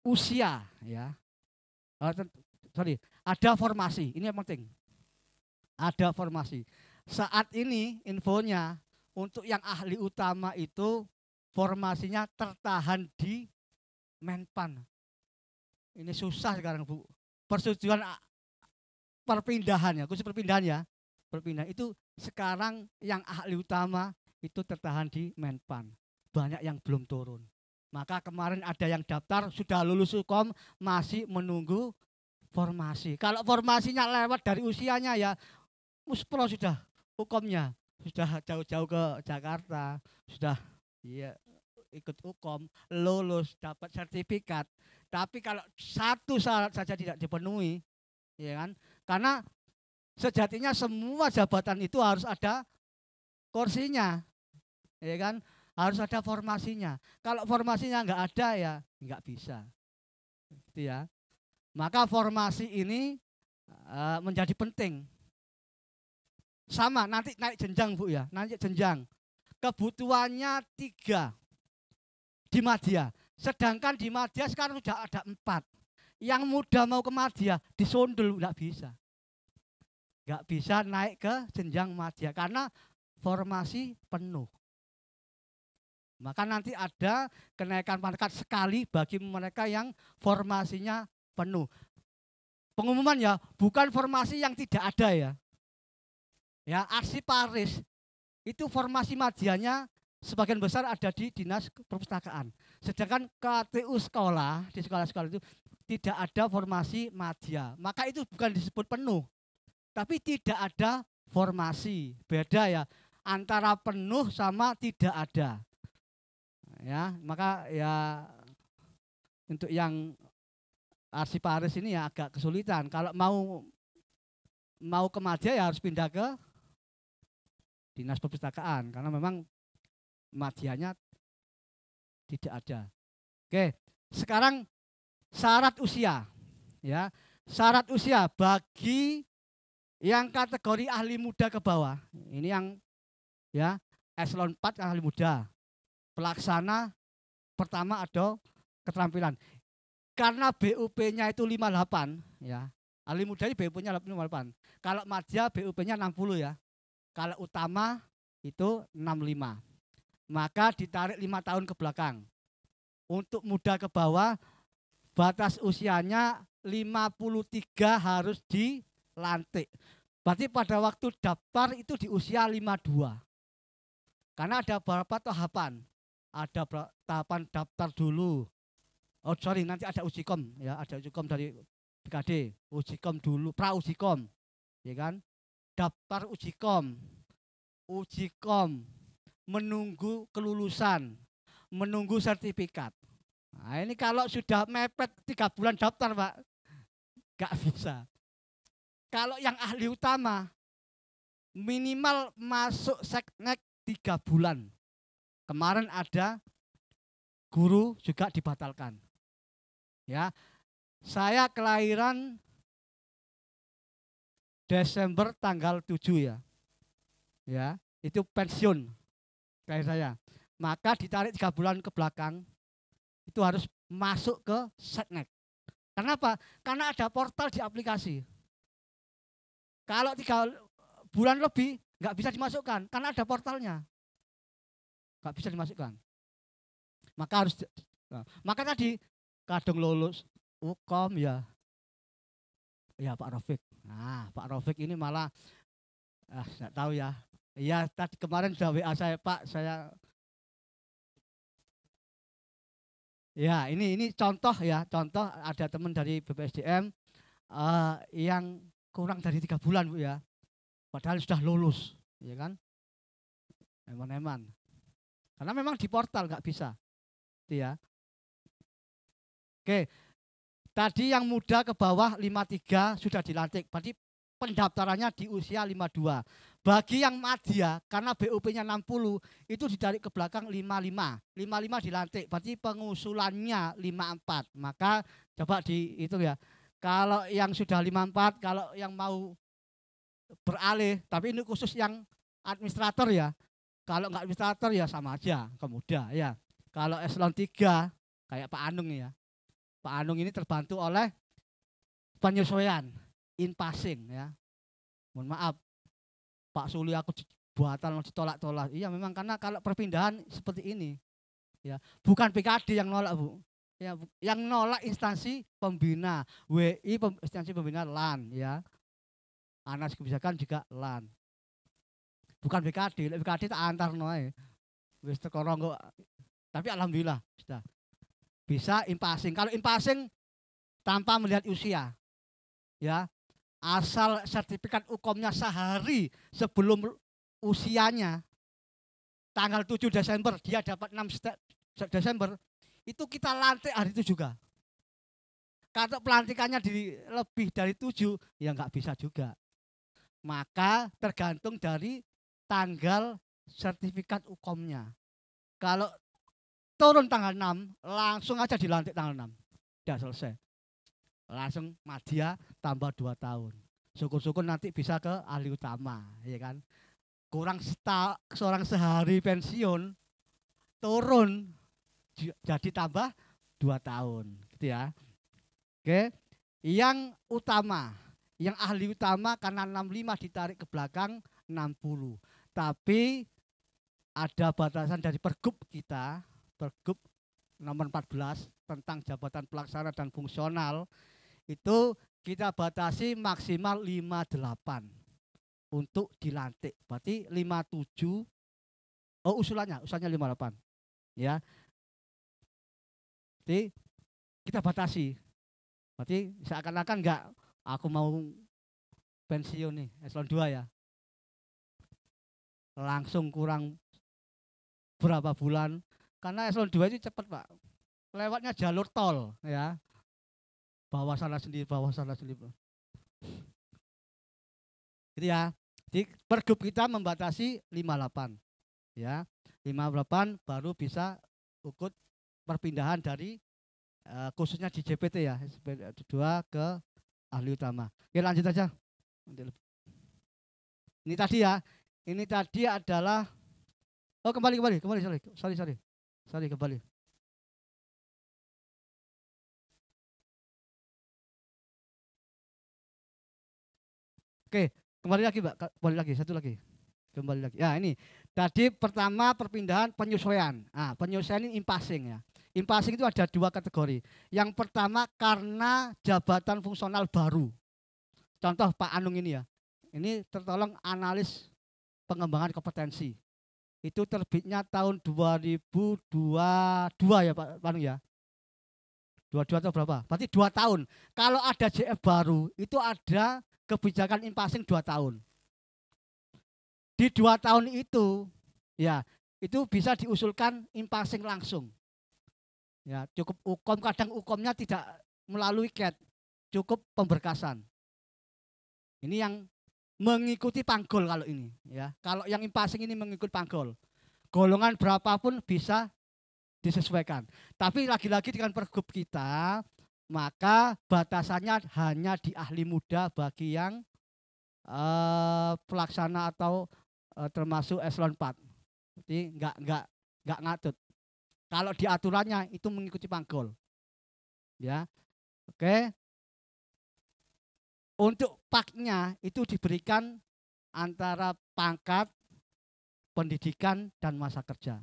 Usia ya. Eh, sorry, ada formasi, ini yang penting. Ada formasi. Saat ini infonya untuk yang ahli utama itu formasinya tertahan di Menpan. Ini susah sekarang Bu. Persetujuan ah, perpindahan ya, khusus perpindahan ya. Perpindahan itu sekarang yang ahli utama itu tertahan di Menpan banyak yang belum turun. Maka kemarin ada yang daftar sudah lulus hukum masih menunggu formasi. Kalau formasinya lewat dari usianya ya muspro sudah hukumnya sudah jauh-jauh ke Jakarta sudah iya ikut hukum lulus dapat sertifikat tapi kalau satu syarat saja tidak dipenuhi ya kan karena sejatinya semua jabatan itu harus ada kursinya ya kan harus ada formasinya. Kalau formasinya nggak ada ya nggak bisa. Gitu ya. Maka formasi ini eh, menjadi penting. Sama nanti naik jenjang Bu ya, naik jenjang. Kebutuhannya tiga di Madia. Sedangkan di Madia sekarang sudah ada empat. Yang muda mau ke Madia disundul nggak bisa. Nggak bisa naik ke jenjang Madia karena formasi penuh. Maka nanti ada kenaikan pangkat sekali bagi mereka yang formasinya penuh. Pengumuman ya, bukan formasi yang tidak ada ya. Ya, aksi Paris itu formasi madianya sebagian besar ada di dinas perpustakaan. Sedangkan KTU sekolah, di sekolah-sekolah itu tidak ada formasi media. Maka itu bukan disebut penuh, tapi tidak ada formasi. Beda ya, antara penuh sama tidak ada ya maka ya untuk yang arsiparis ini ya agak kesulitan kalau mau mau ke Madya ya harus pindah ke dinas perpustakaan karena memang Madyanya tidak ada oke sekarang syarat usia ya syarat usia bagi yang kategori ahli muda ke bawah ini yang ya eselon 4 ahli muda pelaksana pertama ada keterampilan. Karena BUP-nya itu 58 ya. Ali muda ini BUP-nya 58. Kalau madya BUP-nya 60 ya. Kalau utama itu 65. Maka ditarik lima tahun ke belakang. Untuk muda ke bawah batas usianya 53 harus dilantik. Berarti pada waktu daftar itu di usia 52. Karena ada beberapa tahapan ada tahapan daftar dulu. Oh sorry, nanti ada uji kom, ya, ada uji ujikom dari BKD, kom dulu, pra uji kom, ya kan? Daftar uji kom, uji kom, menunggu kelulusan, menunggu sertifikat. Nah, ini kalau sudah mepet tiga bulan daftar, Pak, nggak bisa. Kalau yang ahli utama, minimal masuk seknek tiga bulan Kemarin ada guru juga dibatalkan. Ya. Saya kelahiran Desember tanggal 7 ya. Ya, itu pensiun kayak saya. Maka ditarik tiga bulan ke belakang itu harus masuk ke setnek. Kenapa? Karena ada portal di aplikasi. Kalau tiga bulan lebih nggak bisa dimasukkan karena ada portalnya nggak bisa dimasukkan. Maka harus nah, maka tadi kadung lulus ukom ya ya Pak Rofik. Nah, Pak Rofik ini malah ah nggak tahu ya. ya tadi kemarin sudah WA saya Pak saya Ya, ini ini contoh ya, contoh ada teman dari BPSDM uh, eh, yang kurang dari tiga bulan bu ya, padahal sudah lulus, ya kan? Eman-eman. Karena memang di portal nggak bisa. Gitu ya. Oke. Tadi yang muda ke bawah 53 sudah dilantik. Berarti pendaftarannya di usia 52. Bagi yang madya karena BUP-nya 60 itu ditarik ke belakang 55. 55 dilantik berarti pengusulannya 54. Maka coba di itu ya. Kalau yang sudah 54, kalau yang mau beralih, tapi ini khusus yang administrator ya. Kalau nggak administrator ya sama aja ke ya. Kalau eselon 3 kayak Pak Anung ya. Pak Anung ini terbantu oleh penyesuaian in passing ya. Mohon maaf Pak Suli aku buatan mau ditolak-tolak. Iya memang karena kalau perpindahan seperti ini ya, bukan PKD yang nolak, Bu. Ya, yang nolak instansi pembina, WI pem, instansi pembina LAN ya. Anas kebijakan juga LAN bukan BKD, BKD tak antar ae. Wis teko Tapi alhamdulillah sudah bisa impasing. Kalau impasing tanpa melihat usia. Ya. Asal sertifikat hukumnya sehari sebelum usianya tanggal 7 Desember dia dapat 6 Desember itu kita lantik hari itu juga. Kalau pelantikannya di lebih dari tujuh, ya nggak bisa juga. Maka tergantung dari tanggal sertifikat ukomnya. Kalau turun tanggal 6, langsung aja dilantik tanggal 6. Sudah selesai. Langsung madya tambah 2 tahun. Syukur-syukur nanti bisa ke ahli utama, ya kan? Kurang seta, seorang sehari pensiun, turun jadi tambah 2 tahun, gitu ya. Oke. Yang utama, yang ahli utama karena 65 ditarik ke belakang 60. Tapi ada batasan dari pergub kita, pergub nomor 14 tentang jabatan pelaksana dan fungsional itu kita batasi maksimal 58 untuk dilantik. Berarti 57 oh usulannya, usulannya 58. Ya. Jadi kita batasi. Berarti seakan-akan enggak aku mau pensiun nih, eselon 2 ya langsung kurang berapa bulan karena eselon 2 itu cepat pak lewatnya jalur tol ya bawah sana sendiri bawah sana sendiri gitu ya di pergub kita membatasi 58 ya 58 baru bisa ikut perpindahan dari eh, khususnya di JPT ya dua ke ahli utama Oke lanjut aja ini tadi ya ini tadi adalah Oh kembali kembali kembali sorry sorry sorry sorry kembali. Oke kembali lagi mbak kembali lagi satu lagi kembali lagi. Ya ini tadi pertama perpindahan penyesuaian. Ah penyesuaian ini impasing ya. Impasing itu ada dua kategori. Yang pertama karena jabatan fungsional baru. Contoh Pak Anung ini ya. Ini tertolong analis pengembangan kompetensi. Itu terbitnya tahun 2022 ya Pak Panu ya. 22 atau berapa? Berarti dua tahun. Kalau ada JF baru, itu ada kebijakan impasing dua tahun. Di dua tahun itu, ya itu bisa diusulkan impasing langsung. Ya, cukup ukom, kadang ukomnya tidak melalui cat, cukup pemberkasan. Ini yang mengikuti panggol kalau ini ya. Kalau yang impasing ini mengikuti panggol. Golongan berapapun bisa disesuaikan. Tapi lagi-lagi dengan pergub kita, maka batasannya hanya di ahli muda bagi yang uh, pelaksana atau uh, termasuk eselon 4. Jadi nggak nggak nggak ngatut. Kalau di aturannya itu mengikuti panggol. Ya. Oke. Untuk paknya itu diberikan antara pangkat, pendidikan, dan masa kerja.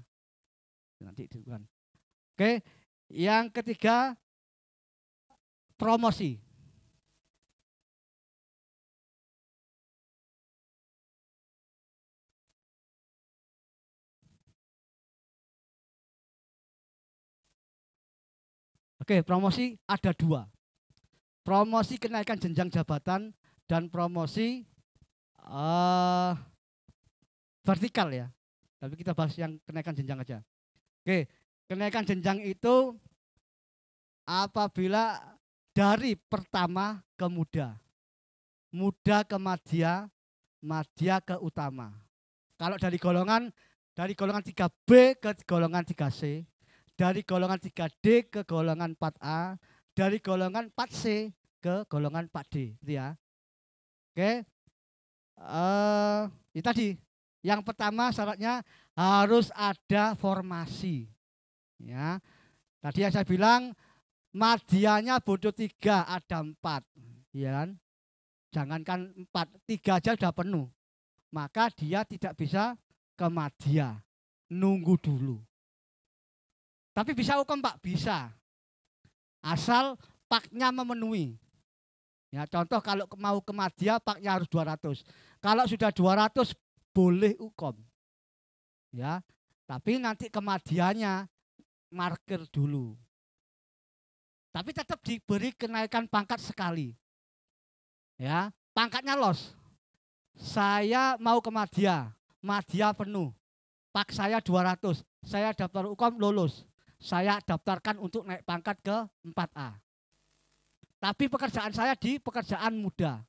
Nanti diberikan. Oke, yang ketiga promosi. Oke, promosi ada dua promosi kenaikan jenjang jabatan dan promosi uh, vertikal ya. Tapi kita bahas yang kenaikan jenjang aja. Oke, kenaikan jenjang itu apabila dari pertama ke muda, muda ke madya, madya ke utama. Kalau dari golongan dari golongan 3B ke golongan 3C, dari golongan 3D ke golongan 4A, dari golongan 4C ke golongan 4D gitu ya. Oke. Eh uh, tadi yang pertama syaratnya harus ada formasi. Ya. Tadi yang saya bilang madianya butuh tiga ada empat, ya kan? Jangankan empat, tiga aja sudah penuh. Maka dia tidak bisa ke madia, nunggu dulu. Tapi bisa hukum Pak? Bisa. Asal paknya memenuhi. Ya, contoh kalau mau ke Madia paknya harus 200. Kalau sudah 200 boleh ukom. Ya, tapi nanti ke marker dulu. Tapi tetap diberi kenaikan pangkat sekali. Ya, pangkatnya los. Saya mau ke Madia, Madia penuh. Pak saya 200, saya daftar UKOM lulus saya daftarkan untuk naik pangkat ke 4A. Tapi pekerjaan saya di pekerjaan muda.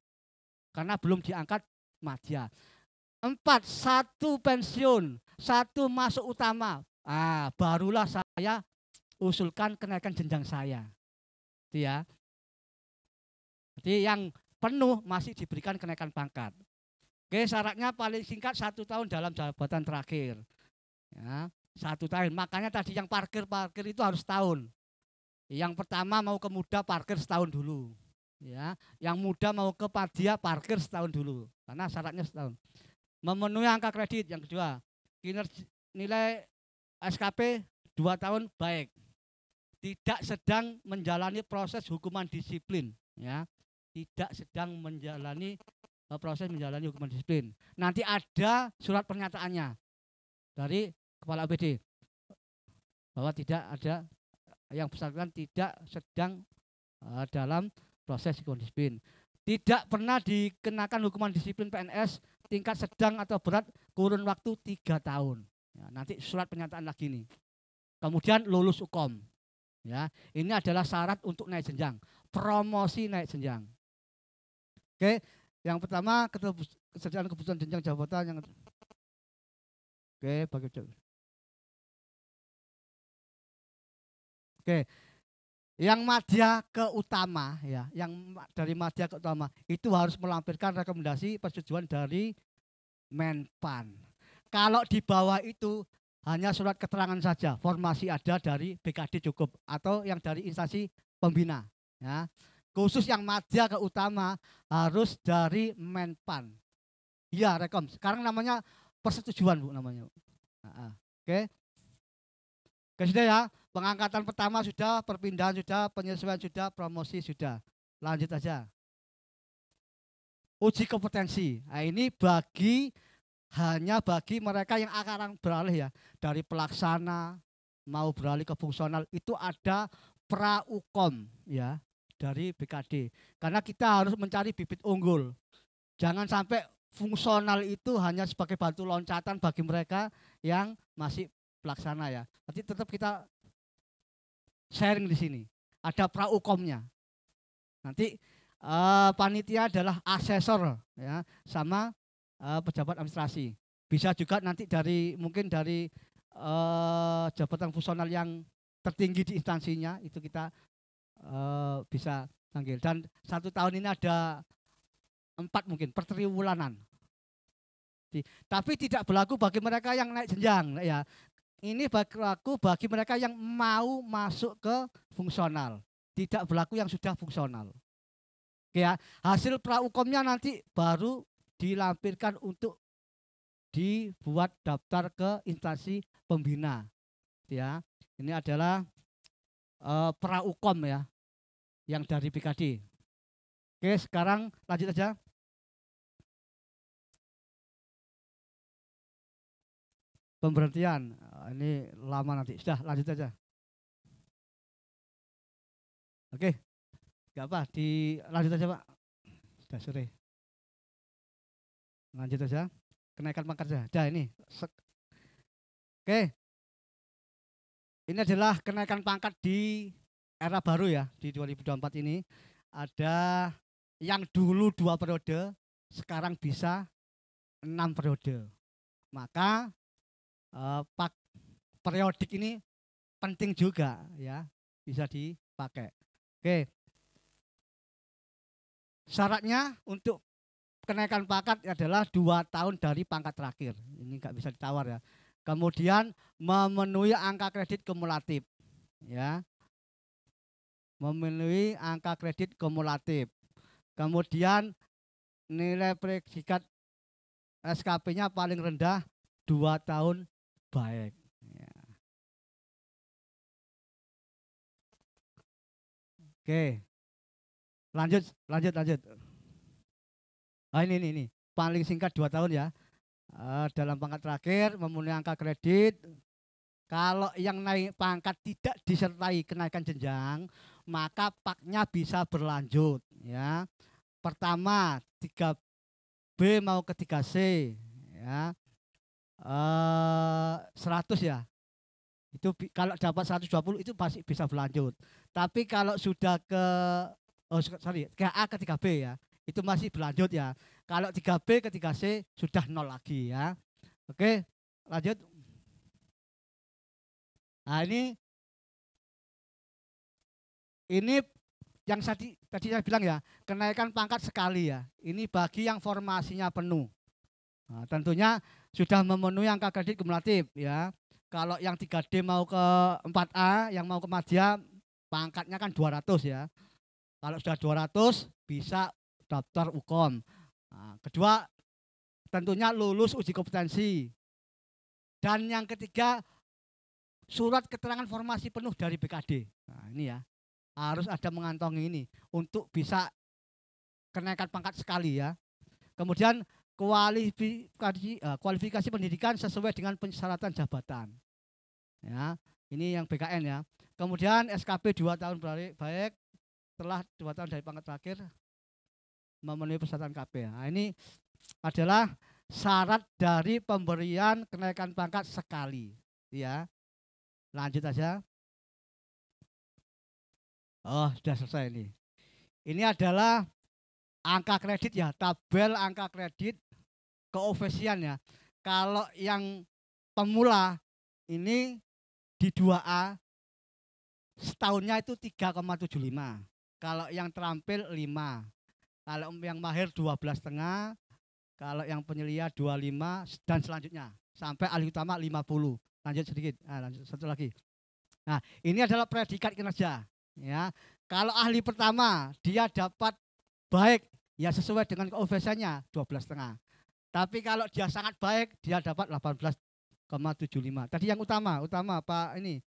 Karena belum diangkat madya. Empat, satu pensiun, satu masuk utama. Ah, barulah saya usulkan kenaikan jenjang saya. Itu ya. Jadi yang penuh masih diberikan kenaikan pangkat. Oke, syaratnya paling singkat satu tahun dalam jabatan terakhir. Ya. Satu tahun. Makanya tadi yang parkir-parkir itu harus tahun. Yang pertama mau ke muda parkir setahun dulu. Ya, yang muda mau ke padia parkir setahun dulu karena syaratnya setahun. Memenuhi angka kredit yang kedua. Kinerja nilai SKP dua tahun baik. Tidak sedang menjalani proses hukuman disiplin ya. Tidak sedang menjalani eh, proses menjalani hukuman disiplin. Nanti ada surat pernyataannya dari kepala APD bahwa tidak ada yang bersangkutan tidak sedang uh, dalam proses disiplin. Tidak pernah dikenakan hukuman disiplin PNS tingkat sedang atau berat kurun waktu tiga tahun. Ya, nanti surat pernyataan lagi nih. Kemudian lulus hukum. Ya, ini adalah syarat untuk naik jenjang, promosi naik jenjang. Oke, yang pertama keterbus, keputusan kebutuhan jenjang jabatan yang Oke, bagi Oke. Yang madya ke utama ya, yang dari madya ke utama itu harus melampirkan rekomendasi persetujuan dari Menpan. Kalau di bawah itu hanya surat keterangan saja, formasi ada dari BKD cukup atau yang dari instansi pembina ya. Khusus yang madya ke utama harus dari Menpan. Iya, rekom. Sekarang namanya persetujuan Bu namanya. Oke. Okay. Oke ya, pengangkatan pertama sudah, perpindahan sudah, penyesuaian sudah, promosi sudah. Lanjut aja. Uji kompetensi. Nah, ini bagi hanya bagi mereka yang akan beralih ya dari pelaksana mau beralih ke fungsional itu ada praukom ya dari BKD. Karena kita harus mencari bibit unggul. Jangan sampai fungsional itu hanya sebagai batu loncatan bagi mereka yang masih pelaksana ya. Tapi tetap kita sharing di sini. Ada praukomnya. Nanti uh, panitia adalah asesor ya sama uh, pejabat administrasi. Bisa juga nanti dari mungkin dari uh, jabatan fungsional yang tertinggi di instansinya itu kita uh, bisa panggil. Dan satu tahun ini ada empat mungkin pertriwulanan. Tapi tidak berlaku bagi mereka yang naik jenjang ya. Ini berlaku bagi mereka yang mau masuk ke fungsional, tidak berlaku yang sudah fungsional. Ya, hasil praukomnya nanti baru dilampirkan untuk dibuat daftar ke instansi pembina. Ya, ini adalah e, eh, praukom ya yang dari PKD. Oke, sekarang lanjut aja. Pemberhentian ini lama nanti. Sudah lanjut aja. Oke, nggak apa, di lanjut aja Pak. Sudah sore. Lanjut aja, kenaikan saja. Dah ini. Sek. Oke, ini adalah kenaikan pangkat di era baru ya di 2024 ini ada yang dulu dua periode sekarang bisa enam periode maka eh, pak periodik ini penting juga ya, bisa dipakai. Oke. Syaratnya untuk kenaikan pangkat adalah dua tahun dari pangkat terakhir. Ini nggak bisa ditawar ya. Kemudian memenuhi angka kredit kumulatif, ya, memenuhi angka kredit kumulatif. Kemudian nilai predikat SKP-nya paling rendah dua tahun baik. Oke. Lanjut, lanjut, lanjut. Ah ini, ini, ini. Paling singkat dua tahun ya. Uh, dalam pangkat terakhir memenuhi angka kredit. Kalau yang naik pangkat tidak disertai kenaikan jenjang, maka paknya bisa berlanjut ya. Pertama tiga b mau ke 3C ya. Uh, eh, 100 ya itu kalau dapat 120 itu pasti bisa berlanjut. Tapi kalau sudah ke oh sorry ke A ke 3B ya itu masih berlanjut ya. Kalau 3B ke 3C sudah nol lagi ya. Oke lanjut. Nah ini ini yang tadi tadi saya bilang ya kenaikan pangkat sekali ya. Ini bagi yang formasinya penuh. Nah, tentunya sudah memenuhi angka kredit kumulatif ya. Kalau yang 3D mau ke 4A, yang mau ke Madya, pangkatnya kan 200 ya. Kalau sudah 200 bisa daftar UKOM. Nah, kedua tentunya lulus uji kompetensi. Dan yang ketiga surat keterangan formasi penuh dari BKD. Nah, ini ya. Harus ada mengantongi ini untuk bisa kenaikan pangkat sekali ya. Kemudian kualifikasi, uh, eh, kualifikasi pendidikan sesuai dengan persyaratan jabatan. Ya, ini yang BKN ya. Kemudian SKP 2 tahun balik, baik telah dua tahun dari pangkat terakhir memenuhi persyaratan KP. Nah, ini adalah syarat dari pemberian kenaikan pangkat sekali. Ya, lanjut aja. Oh, sudah selesai ini. Ini adalah angka kredit ya, tabel angka kredit keofesian ya. Kalau yang pemula ini di 2A setahunnya itu 3,75. Kalau yang terampil 5. Kalau yang mahir 12 setengah, kalau yang penyelia 25 dan selanjutnya sampai ahli utama 50. Lanjut sedikit. Nah, lanjut satu lagi. Nah, ini adalah predikat kinerja ya. Kalau ahli pertama dia dapat baik ya sesuai dengan keofesiannya 12 setengah. Tapi kalau dia sangat baik, dia dapat 18,75. Tadi yang utama, utama Pak ini.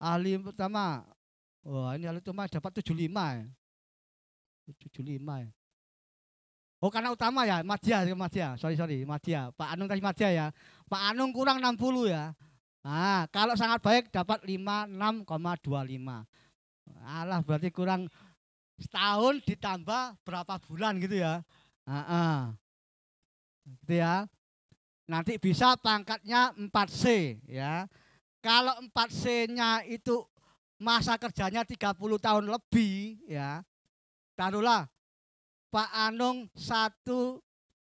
Ahli utama. Wah, ini ahli utama dapat 75 ya. 75 ya. Oh karena utama ya, Madya, Madya, sorry sorry, Madya, Pak Anung tadi Madya ya, Pak Anung kurang 60 ya. ah kalau sangat baik dapat 56,25. Alah berarti kurang setahun ditambah berapa bulan gitu ya. Ah, gitu ya. Nanti bisa pangkatnya 4C ya. Kalau 4C-nya itu masa kerjanya 30 tahun lebih ya. Taruhlah Pak Anung 1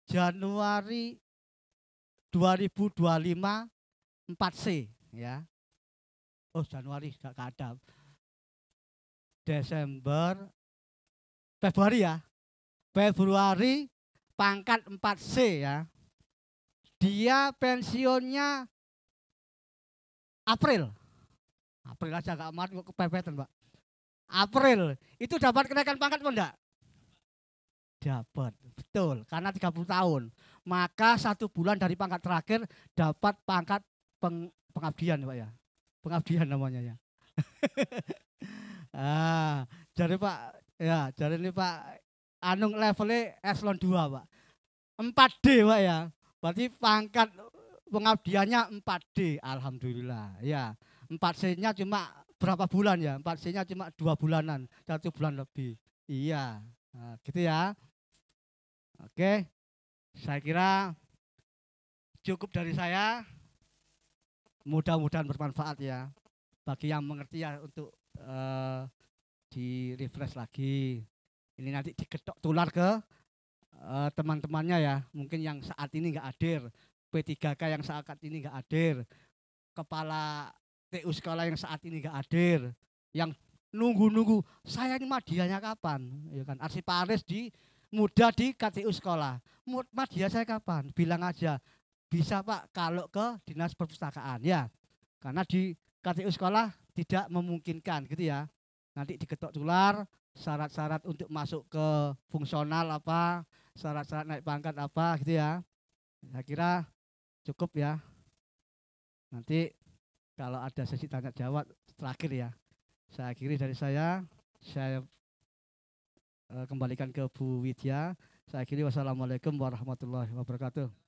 Januari 2025 4C ya. Oh Januari gak ada. Desember Februari ya. Februari pangkat 4C ya. Dia pensiunnya April. April aja gak amat kok kepepetan, Pak. April itu dapat kenaikan pangkat pun enggak? Dapat, betul. Karena 30 tahun. Maka satu bulan dari pangkat terakhir dapat pangkat peng, pengabdian, Pak ya. Pengabdian namanya ya. (laughs) ah, jadi Pak, ya, jadi ini Pak anu levelnya eselon 2, Pak. 4D, Pak ya. Berarti pangkat pengabdiannya 4D, alhamdulillah. Ya. 4C-nya cuma berapa bulan ya? 4C-nya cuma dua bulanan, satu bulan lebih. Iya. Nah, gitu ya. Oke. Saya kira cukup dari saya. Mudah-mudahan bermanfaat ya. Bagi yang mengerti ya untuk uh, eh, di refresh lagi ini nanti diketok tular ke uh, teman-temannya ya mungkin yang saat ini nggak hadir P3K yang saat ini nggak hadir kepala TU sekolah yang saat ini nggak hadir yang nunggu-nunggu saya ini madianya kapan ya kan arsiparis di muda di KTU sekolah madia saya kapan bilang aja bisa pak kalau ke dinas perpustakaan ya karena di KTU sekolah tidak memungkinkan gitu ya nanti diketok tular syarat-syarat untuk masuk ke fungsional apa, syarat-syarat naik pangkat apa gitu ya. Saya kira cukup ya. Nanti kalau ada sesi tanya jawab terakhir ya. Saya akhiri dari saya. Saya eh, kembalikan ke Bu Widya. Saya akhiri wassalamualaikum warahmatullahi wabarakatuh.